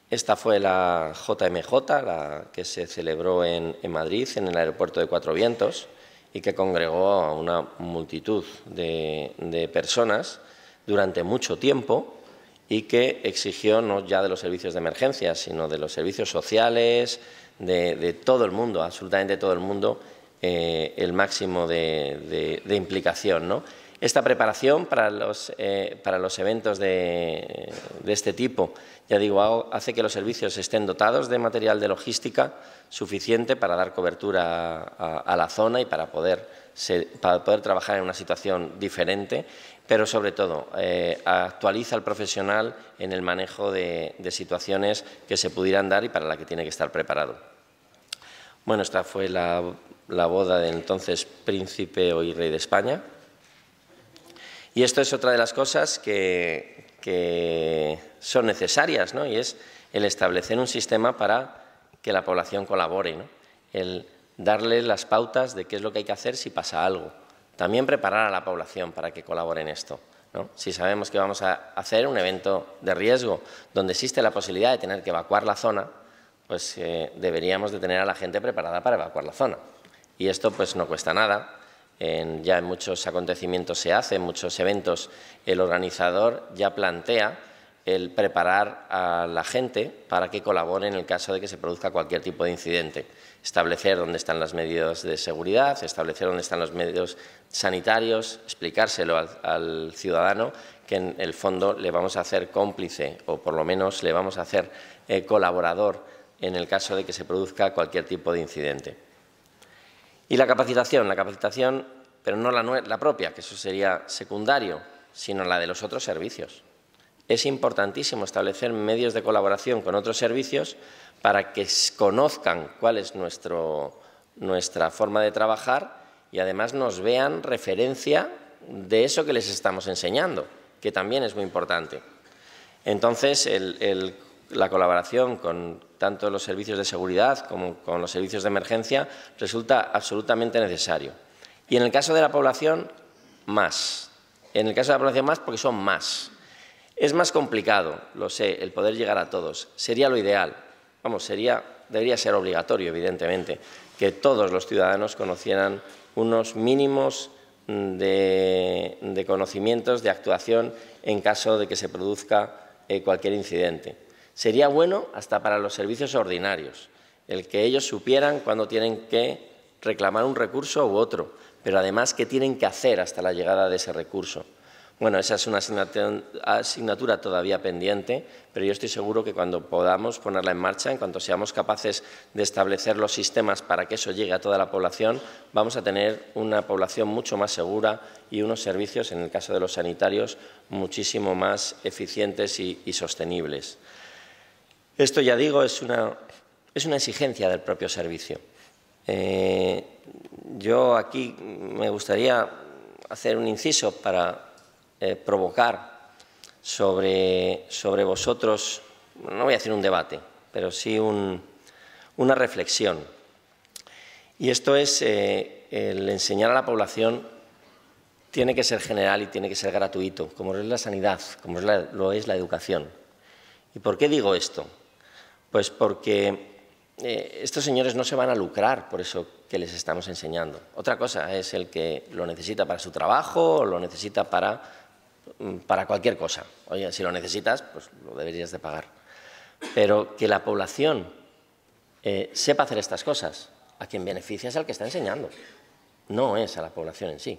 Esta fue la JMJ, la que se celebró en, Madrid, en el aeropuerto de Cuatro Vientos, y que congregó a una multitud de, de personas durante mucho tiempo y que exigió no ya de los servicios de emergencia, sino de los servicios sociales, de, todo el mundo, absolutamente todo el mundo, eh, el máximo de, implicación. Esta preparación para los, eh, eventos de, este tipo, ya digo, hace que los servicios estén dotados de material de logística suficiente para dar cobertura a, la zona y para poder, para poder trabajar en una situación diferente, pero sobre todo eh, actualiza al profesional en el manejo de situaciones que se pudieran dar y para la que tiene que estar preparado. Bueno, esta fue la, boda del entonces príncipe hoy rey de España. Y esto es otra de las cosas que, que son necesarias, ¿no? Y es el establecer un sistema para que la población colabore, ¿no? El darle las pautas de qué es lo que hay que hacer si pasa algo. También preparar a la población para que colabore en esto. ¿no? Si sabemos que vamos a hacer un evento de riesgo donde existe la posibilidad de tener que evacuar la zona, pues eh, deberíamos de tener a la gente preparada para evacuar la zona. Y esto pues no cuesta nada. ya en muchos acontecimientos se hace, en muchos eventos el organizador ya plantea el preparar a la gente para que colabore en el caso de que se produzca cualquier tipo de incidente. Establecer dónde están las medidas de seguridad, establecer dónde están los medios sanitarios, explicárselo al, ciudadano que en el fondo le vamos a hacer cómplice o por lo menos le vamos a hacer eh, colaborador en el caso de que se produzca cualquier tipo de incidente. Y la capacitación, la capacitación, pero no la, propia, que eso sería secundario, sino la de los otros servicios. Es importantísimo establecer medios de colaboración con otros servicios para que conozcan cuál es nuestro, nuestra forma de trabajar y además nos vean referencia de eso que les estamos enseñando, que también es muy importante. Entonces, el la colaboración con tanto los servicios de seguridad como con los servicios de emergencia resulta absolutamente necesario. Y en el caso de la población, más. En el caso de la población, más porque son más. Es más complicado, lo sé, el poder llegar a todos. Sería lo ideal. Vamos, sería, debería ser obligatorio, evidentemente, que todos los ciudadanos conocieran unos mínimos mm, de, conocimientos, de actuación, en caso de que se produzca eh, cualquier incidente. Sería bueno hasta para los servicios ordinarios, el que ellos supieran cuándo tienen que reclamar un recurso u otro, pero además qué tienen que hacer hasta la llegada de ese recurso. Bueno, esa es una asignatura todavía pendiente, pero yo estoy seguro que cuando podamos ponerla en marcha, en cuanto seamos capaces de establecer los sistemas para que eso llegue a toda la población, vamos a tener una población mucho más segura y unos servicios, en el caso de los sanitarios, muchísimo más eficientes y, y sostenibles. Esto ya digo, es una, es una exigencia del propio servicio. Eh, yo aquí me gustaría hacer un inciso para eh, provocar sobre, vosotros, no voy a hacer un debate, pero sí una reflexión. Y esto es eh, el enseñar a la población tiene que ser general y tiene que ser gratuito, como es la sanidad, como es lo es la educación. ¿Y por qué digo esto? Pues porque eh, estos señores no se van a lucrar por eso que les estamos enseñando. Otra cosa es el que lo necesita para su trabajo o lo necesita para, mm, cualquier cosa. Oye, si lo necesitas, pues lo deberías de pagar. Pero que la población eh, sepa hacer estas cosas, a quien beneficia es al que está enseñando, no es a la población en sí.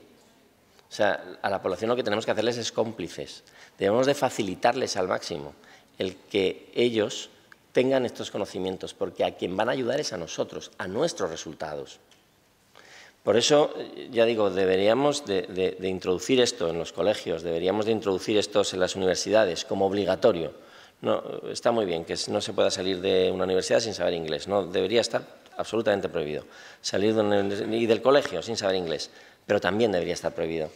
O sea, a la población lo que tenemos que hacerles es cómplices. Debemos de facilitarles al máximo el que ellos tengan estos conocimientos, porque a quien van a ayudar es a nosotros, a nuestros resultados. Por eso, eh, ya digo, deberíamos de, introducir esto en los colegios, deberíamos de introducir esto en las universidades como obligatorio. está muy bien que no se pueda salir de una universidad sin saber inglés, no debería estar absolutamente prohibido. Salir del colegio sin saber inglés, pero también debería estar prohibido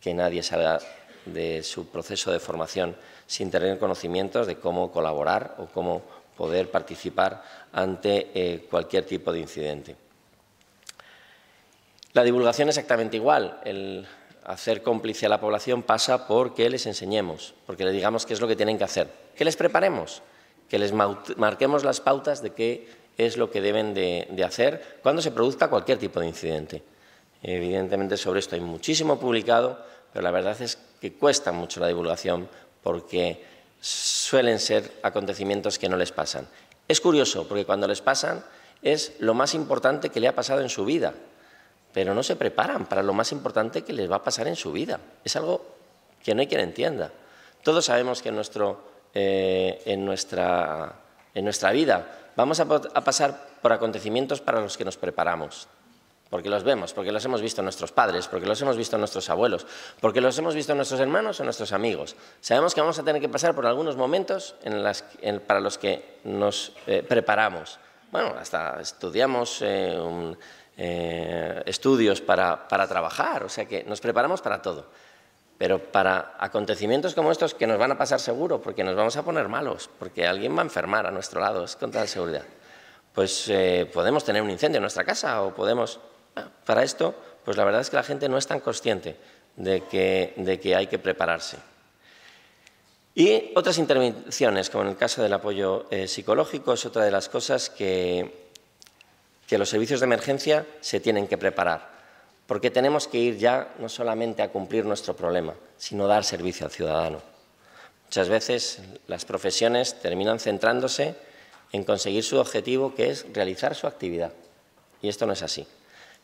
que nadie salga de su proceso de formación sin tener conocimientos de cómo colaborar o cómo poder participar ante eh, cualquier tipo de incidente. La divulgación es exactamente igual. El hacer cómplice a la población pasa porque les enseñemos, porque les digamos qué es lo que tienen que hacer, que les preparemos, que les marquemos las pautas de qué es lo que deben de hacer cuando se produzca cualquier tipo de incidente. Evidentemente sobre esto hay muchísimo publicado, pero la verdad es que cuesta mucho la divulgación porque suelen ser acontecimientos que no les pasan. Es curioso, porque cuando les pasan es lo más importante que le ha pasado en su vida, pero no se preparan para lo más importante que les va a pasar en su vida. Es algo que no hay quien entienda. Todos sabemos que en, eh, nuestra, vida vamos a pasar por acontecimientos para los que nos preparamos porque los vemos, porque los hemos visto nuestros padres, porque los hemos visto nuestros abuelos, porque los hemos visto nuestros hermanos o nuestros amigos. Sabemos que vamos a tener que pasar por algunos momentos en las, para los que nos eh, preparamos. Bueno, hasta estudiamos eh, eh, estudios para, para trabajar, o sea que nos preparamos para todo. Pero para acontecimientos como estos que nos van a pasar seguro, porque nos vamos a poner malos, porque alguien va a enfermar a nuestro lado, es con toda seguridad. Pues podemos tener un incendio en nuestra casa o podemos para esto, pues la verdad es que la gente no es tan consciente de que, hay que prepararse. Y otras intervenciones, como en el caso del apoyo eh, psicológico, es otra de las cosas que, que los servicios de emergencia se tienen que preparar, porque tenemos que ir ya no solamente a cumplir nuestro problema, sino dar servicio al ciudadano. Muchas veces las profesiones terminan centrándose en conseguir su objetivo, que es realizar su actividad. Y esto no es así.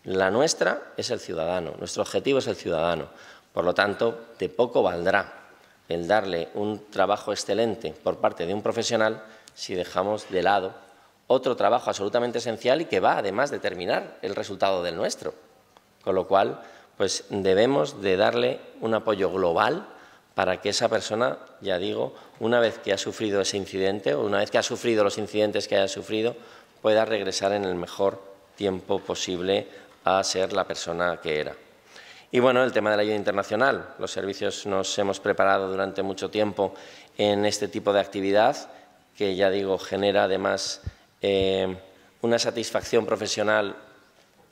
La nuestra es el ciudadano, nuestro objetivo es el ciudadano. Por lo tanto, de poco valdrá el darle un trabajo excelente por parte de un profesional si dejamos de lado otro trabajo absolutamente esencial y que va además a determinar el resultado del nuestro. Con lo cual, pues debemos de darle un apoyo global para que esa persona, ya digo, una vez que ha sufrido ese incidente o una vez que ha sufrido los incidentes que haya sufrido, pueda regresar en el mejor tiempo posible a ser la persona que era. Y bueno, el tema de la ayuda internacional. Los servicios nos hemos preparado durante mucho tiempo en este tipo de actividad, que ya digo, genera además eh, una satisfacción profesional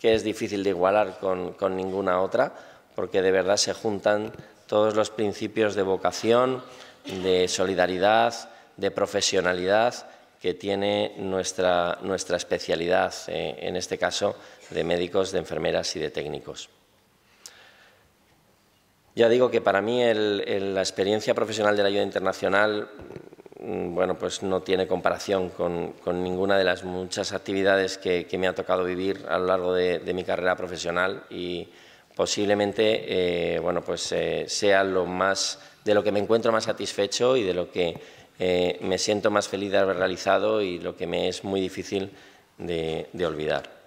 que es difícil de igualar con, ninguna otra, porque de verdad se juntan todos los principios de vocación, de solidaridad, de profesionalidad que tiene nuestra, nuestra especialidad, eh, en este caso de médicos, de enfermeras y de técnicos. Ya digo que para mí la experiencia profesional de la ayuda internacional mm, bueno, pues no tiene comparación con, ninguna de las muchas actividades que, me ha tocado vivir a lo largo de, mi carrera profesional y posiblemente eh, pues, eh, sea lo más, de lo que me encuentro más satisfecho y de lo que eh, me siento más feliz de haber realizado y lo que me es muy difícil de olvidar.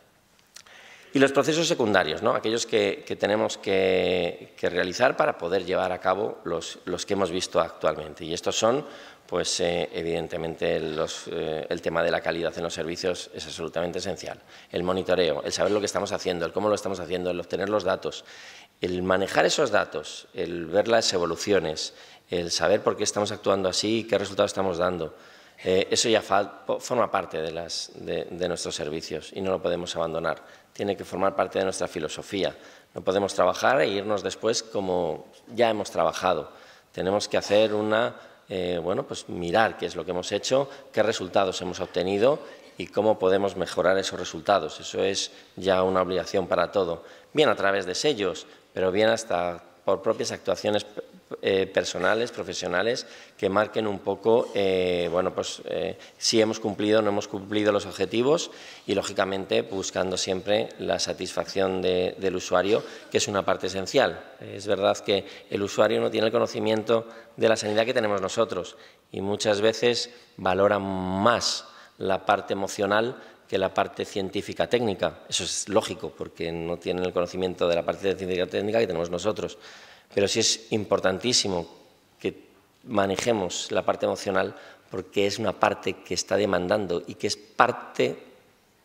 Y los procesos secundarios, ¿no? aquellos que, tenemos que, realizar para poder llevar a cabo los, los, que hemos visto actualmente. Y estos son, pues eh, evidentemente, eh, el tema de la calidad en los servicios es absolutamente esencial. El monitoreo, el saber lo que estamos haciendo, el cómo lo estamos haciendo, el obtener los datos, el manejar esos datos, el ver las evoluciones, el saber por qué estamos actuando así y qué resultados estamos dando eh, eso ya forma parte de, nuestros servicios y no lo podemos abandonar. Tiene que formar parte de nuestra filosofía. No podemos trabajar e irnos después como ya hemos trabajado. Tenemos que hacer una eh, pues mirar qué es lo que hemos hecho, qué resultados hemos obtenido y cómo podemos mejorar esos resultados. Eso es ya una obligación para todo, bien a través de sellos, pero bien hasta por propias actuaciones eh, personales, profesionales, que marquen un poco, eh, bueno, pues eh, si hemos cumplido o no hemos cumplido los objetivos y, lógicamente, pues, buscando siempre la satisfacción del usuario, que es una parte esencial. Es verdad que el usuario no tiene el conocimiento de la sanidad que tenemos nosotros y muchas veces valora más la parte emocional que la parte científica técnica. Eso es lógico, porque no tienen el conocimiento de la parte científica técnica que tenemos nosotros. Pero sí es importantísimo que manejemos la parte emocional porque es una parte que está demandando y que es parte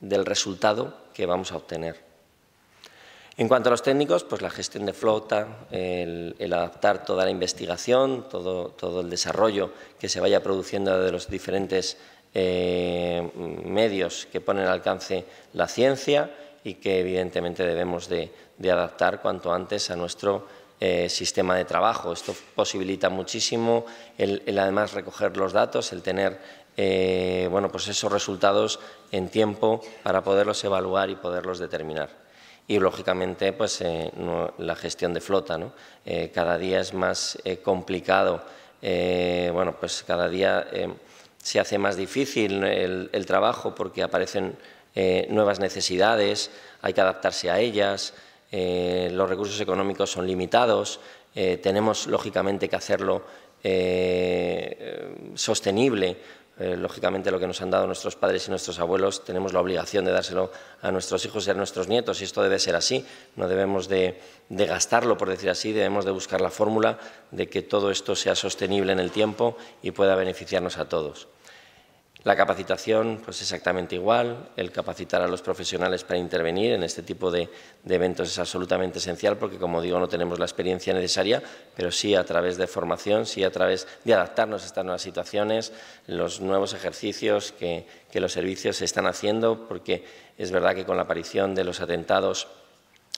del resultado que vamos a obtener. En cuanto a los técnicos, pues la gestión de flota, el, adaptar toda la investigación, todo, todo, el desarrollo que se vaya produciendo de los diferentes eh, medios que ponen al alcance la ciencia y que evidentemente debemos de adaptar cuanto antes a nuestro eh, sistema de trabajo. Esto posibilita muchísimo el, además recoger los datos, el tener eh, bueno, pues esos resultados en tiempo para poderlos evaluar y poderlos determinar. Y, lógicamente, pues, eh, la gestión de flota. ¿no? cada día es más complicado, bueno, pues cada día se hace más difícil el trabajo porque aparecen nuevas necesidades, hay que adaptarse a ellas, eh, los recursos económicos son limitados, eh, tenemos lógicamente que hacerlo eh, sostenible. lógicamente lo que nos han dado nuestros padres y nuestros abuelos tenemos la obligación de dárselo a nuestros hijos y a nuestros nietos y esto debe ser así, no debemos de gastarlo, por decir así, debemos de buscar la fórmula de que todo esto sea sostenible en el tiempo y pueda beneficiarnos a todos. La capacitación, pues exactamente igual. El capacitar a los profesionales para intervenir en este tipo de, eventos es absolutamente esencial porque, como digo, no tenemos la experiencia necesaria, pero sí a través de formación, sí a través de adaptarnos a estas nuevas situaciones, los nuevos ejercicios que, los servicios están haciendo, porque es verdad que con la aparición de los atentados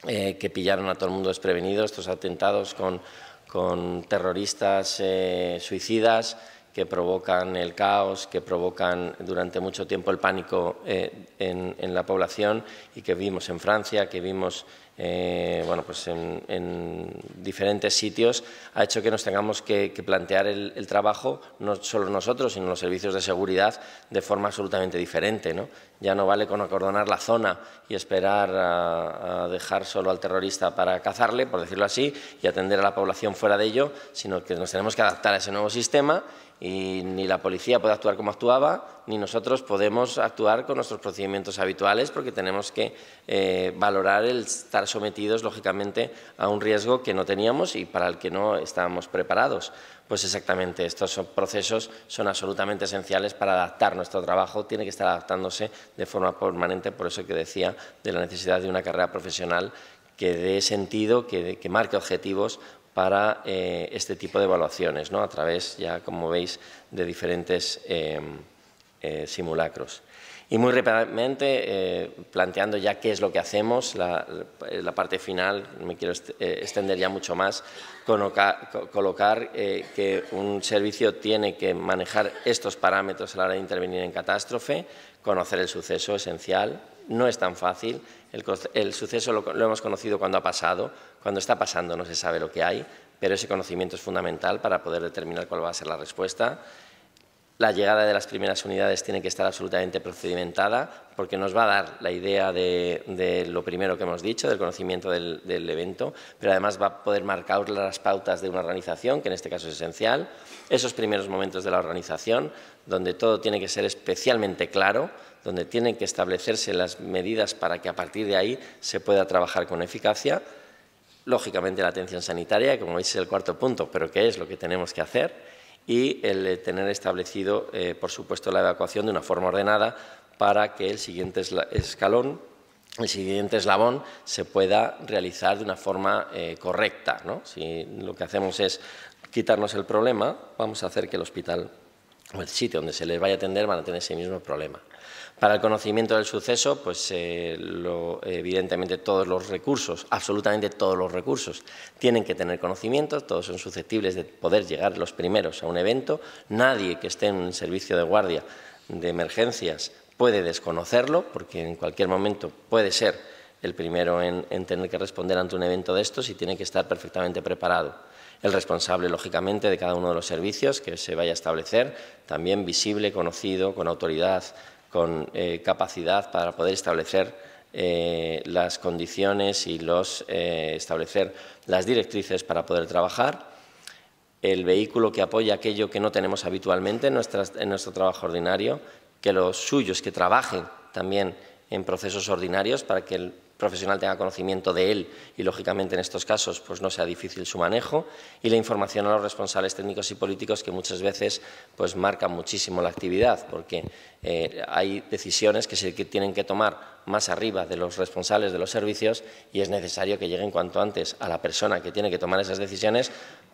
eh, que pillaron a todo el mundo desprevenido, estos atentados con, con terroristas eh, suicidas, que provocan el caos, que provocan durante mucho tiempo el pánico eh, en, la población y que vimos en Francia, que vimos eh, bueno, pues en, diferentes sitios, ha hecho que nos tengamos que, plantear el, trabajo, no solo nosotros, sino los servicios de seguridad, de forma absolutamente diferente. Ya no vale con acordonar la zona y esperar a dejar solo al terrorista para cazarle, por decirlo así, y atender a la población fuera de ello, sino que nos tenemos que adaptar a ese nuevo sistema y ni la policía puede actuar como actuaba, ni nosotros podemos actuar con nuestros procedimientos habituales porque tenemos que eh, valorar el estar sometidos, lógicamente, a un riesgo que no teníamos y para el que no estábamos preparados. Pues exactamente, estos procesos son absolutamente esenciales para adaptar nuestro trabajo, tiene que estar adaptándose de forma permanente, por eso que decía de la necesidad de una carrera profesional que dé sentido, que, que marque objetivos para eh, este tipo de evaluaciones, ¿no? a través, ya como veis, de diferentes em, eh, simulacros. Y muy rápidamente, eh, planteando ya qué es lo que hacemos, la, parte final, me quiero extender ya mucho más, colocar que un servicio tiene que manejar estos parámetros a la hora de intervenir en catástrofe, conocer el suceso esencial, no es tan fácil. El, suceso lo, hemos conocido cuando ha pasado, cuando está pasando no se sabe lo que hay, pero ese conocimiento es fundamental para poder determinar cuál va a ser la respuesta. La llegada de las primeras unidades tiene que estar absolutamente procedimentada porque nos va a dar la idea de, lo primero que hemos dicho, del conocimiento del, del evento, pero además va a poder marcar las pautas de una organización, que en este caso es esencial, esos primeros momentos de la organización, donde todo tiene que ser especialmente claro, donde tienen que establecerse las medidas para que a partir de ahí se pueda trabajar con eficacia. Lógicamente la atención sanitaria, que como veis es el cuarto punto, pero que es lo que tenemos que hacer y el tener establecido, eh, por supuesto, la evacuación de una forma ordenada para que el siguiente escalón, el siguiente eslabón, se pueda realizar de una forma eh, correcta. Si lo que hacemos es quitarnos el problema, vamos a hacer que el hospital o el sitio donde se les vaya a atender van a tener ese mismo problema. Para el conocimiento del suceso, pues eh, evidentemente todos los recursos, absolutamente todos los recursos, tienen que tener conocimiento, todos son susceptibles de poder llegar los primeros a un evento, nadie que esté en un servicio de guardia de emergencias puede desconocerlo, porque en cualquier momento puede ser el primero en, tener que responder ante un evento de estos y tiene que estar perfectamente preparado. El responsable, lógicamente, de cada uno de los servicios que se vaya a establecer, también visible, conocido, con autoridad, con eh, capacidad para poder establecer eh, las condiciones y los, eh, establecer las directrices para poder trabajar, el vehículo que apoya aquello que no tenemos habitualmente en, en nuestro trabajo ordinario, que los suyos que trabajen también en procesos ordinarios para que el profesional tenga conocimiento de él y, lógicamente, en estos casos pues no sea difícil su manejo y la información a los responsables técnicos y políticos que muchas veces pues marcan muchísimo la actividad porque eh, hay decisiones que se tienen que tomar más arriba de los responsables de los servicios y es necesario que lleguen cuanto antes a la persona que tiene que tomar esas decisiones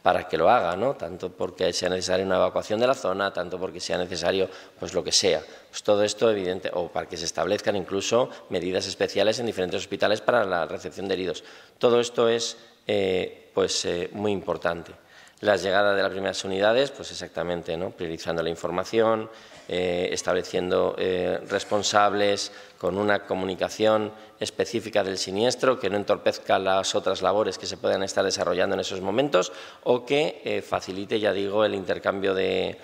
para que lo haga, ¿no? tanto porque sea necesaria una evacuación de la zona, tanto porque sea necesario pues lo que sea. Pues todo esto evidente, o para que se establezcan incluso medidas especiales en diferentes hospitales para la recepción de heridos. Todo esto es eh, pues, eh, muy importante. La llegada de las primeras unidades, pues exactamente, ¿no? priorizando la información, eh, estableciendo eh, responsables, con una comunicación específica del siniestro que no entorpezca las otras labores que se puedan estar desarrollando en esos momentos o que eh, facilite, ya digo, el intercambio de,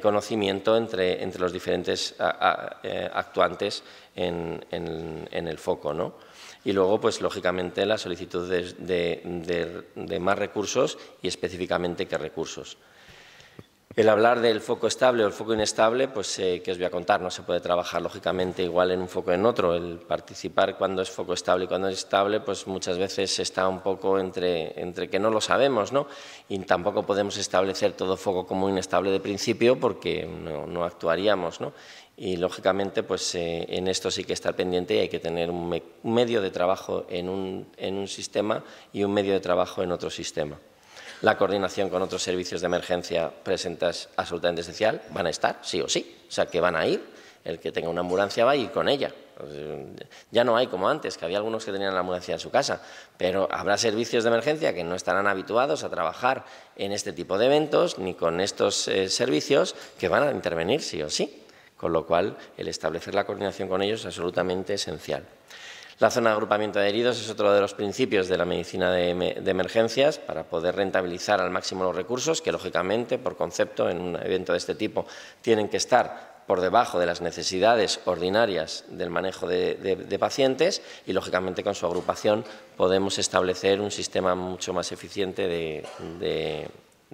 conocimiento entre, los diferentes actuantes en, el foco. y luego, pues lógicamente, la solicitud de, más recursos y específicamente qué recursos. El hablar del foco estable o el foco inestable, pues eh, que os voy a contar, no se puede trabajar lógicamente igual en un foco en otro. El participar cuando es foco estable y cuando es estable, pues muchas veces está un poco entre, que no lo sabemos, ¿no? Y tampoco podemos establecer todo foco como inestable de principio porque no, actuaríamos, ¿no? Y lógicamente, pues eh, en esto sí que estar pendiente y hay que tener un, medio de trabajo en un sistema y un medio de trabajo en otro sistema la coordinación con otros servicios de emergencia presenta es absolutamente esencial. Van a estar, sí o sí. O sea, que van a ir. El que tenga una ambulancia va a ir con ella. Ya no hay como antes, que había algunos que tenían la ambulancia en su casa, pero habrá servicios de emergencia que no estarán habituados a trabajar en este tipo de eventos ni con estos eh, servicios que van a intervenir sí o sí. Con lo cual, el establecer la coordinación con ellos es absolutamente esencial. La zona de agrupamiento de heridos es otro de los principios de la medicina de, emergencias para poder rentabilizar al máximo los recursos que, lógicamente, por concepto, en un evento de este tipo tienen que estar por debajo de las necesidades ordinarias del manejo de, pacientes y, lógicamente, con su agrupación podemos establecer un sistema mucho más eficiente de,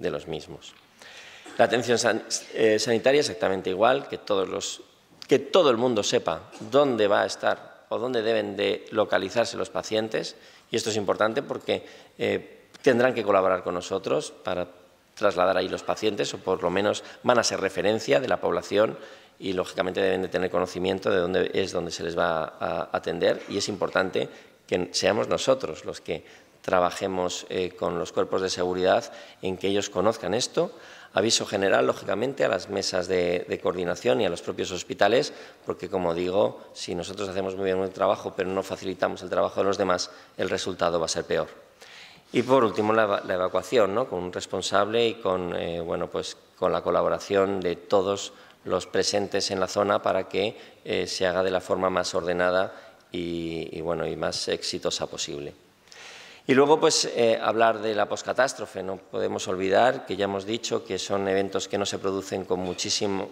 los mismos. La atención eh, sanitaria es exactamente igual, que, todos los, que todo el mundo sepa dónde va a estar o dónde deben de localizarse los pacientes. Y esto es importante porque eh, tendrán que colaborar con nosotros para trasladar ahí los pacientes o por lo menos van a ser referencia de la población y lógicamente deben de tener conocimiento de dónde es donde se les va a atender y es importante que seamos nosotros los que trabajemos eh, con los cuerpos de seguridad en que ellos conozcan esto Aviso general, lógicamente, a las mesas de, coordinación y a los propios hospitales, porque, como digo, si nosotros hacemos muy bien el trabajo, pero no facilitamos el trabajo de los demás, el resultado va a ser peor. Y por último, la, evacuación, con un responsable y con, eh, bueno, pues, con la colaboración de todos los presentes en la zona para que eh, se haga de la forma más ordenada y, bueno, y más exitosa posible. Y luego, pues, eh, hablar de la poscatástrofe. No podemos olvidar que ya hemos dicho que son eventos que no se producen con muchísimo,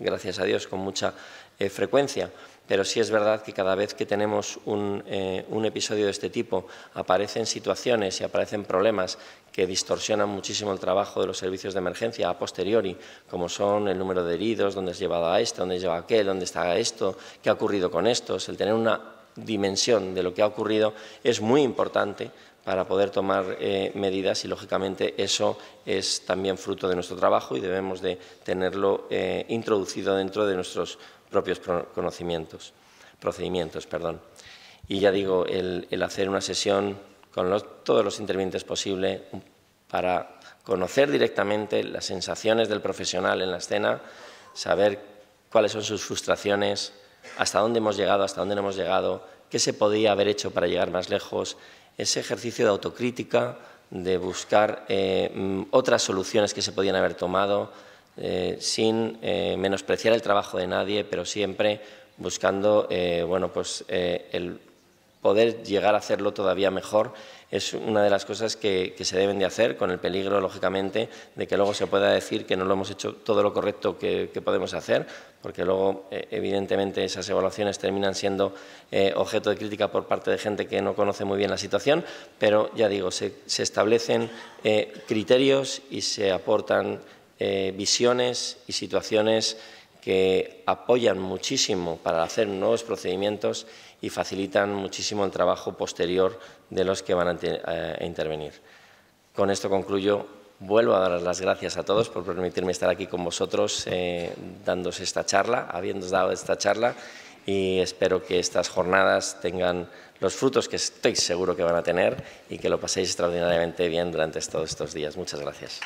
gracias a Dios, con mucha eh, frecuencia. Pero sí es verdad que cada vez que tenemos eh, un, episodio de este tipo aparecen situaciones y aparecen problemas que distorsionan muchísimo el trabajo de los servicios de emergencia a posteriori, como son el número de heridos, dónde es llevado a este, dónde es llevado a aquel, dónde está esto, qué ha ocurrido con estos, el tener una dimensión de lo que ha ocurrido es muy importante para poder tomar eh, medidas y, lógicamente, eso es también fruto de nuestro trabajo y debemos de tenerlo eh, introducido dentro de nuestros propios conocimientos, procedimientos. Perdón. Y ya digo, el, hacer una sesión con todos los intervinientes posible para conocer directamente las sensaciones del profesional en la escena, saber cuáles son sus frustraciones, hasta dónde hemos llegado, hasta dónde no hemos llegado, qué se podía haber hecho para llegar más lejos, ese ejercicio de autocrítica, de buscar eh, mm, otras soluciones que se podían haber tomado, eh, sin eh, menospreciar el trabajo de nadie, pero siempre buscando bueno, pues, el poder llegar a hacerlo todavía mejor es una de las cosas que, se deben de hacer, con el peligro, lógicamente, de que luego se pueda decir que no lo hemos hecho todo lo correcto que, podemos hacer, porque luego, eh, evidentemente, esas evaluaciones terminan siendo eh, objeto de crítica por parte de gente que no conoce muy bien la situación, pero ya digo, se, establecen eh, criterios y se aportan visiones y situaciones que apoyan muchísimo para hacer nuevos procedimientos y facilitan muchísimo el trabajo posterior de los que van eh, a, intervenir. Con esto concluyo. Vuelvo a dar las gracias a todos por permitirme estar aquí con vosotros eh, dándose esta charla, habiéndos dado esta charla y espero que estas jornadas tengan los frutos que estoy seguro que van a tener y que lo paséis extraordinariamente bien durante todos estos días. Muchas gracias.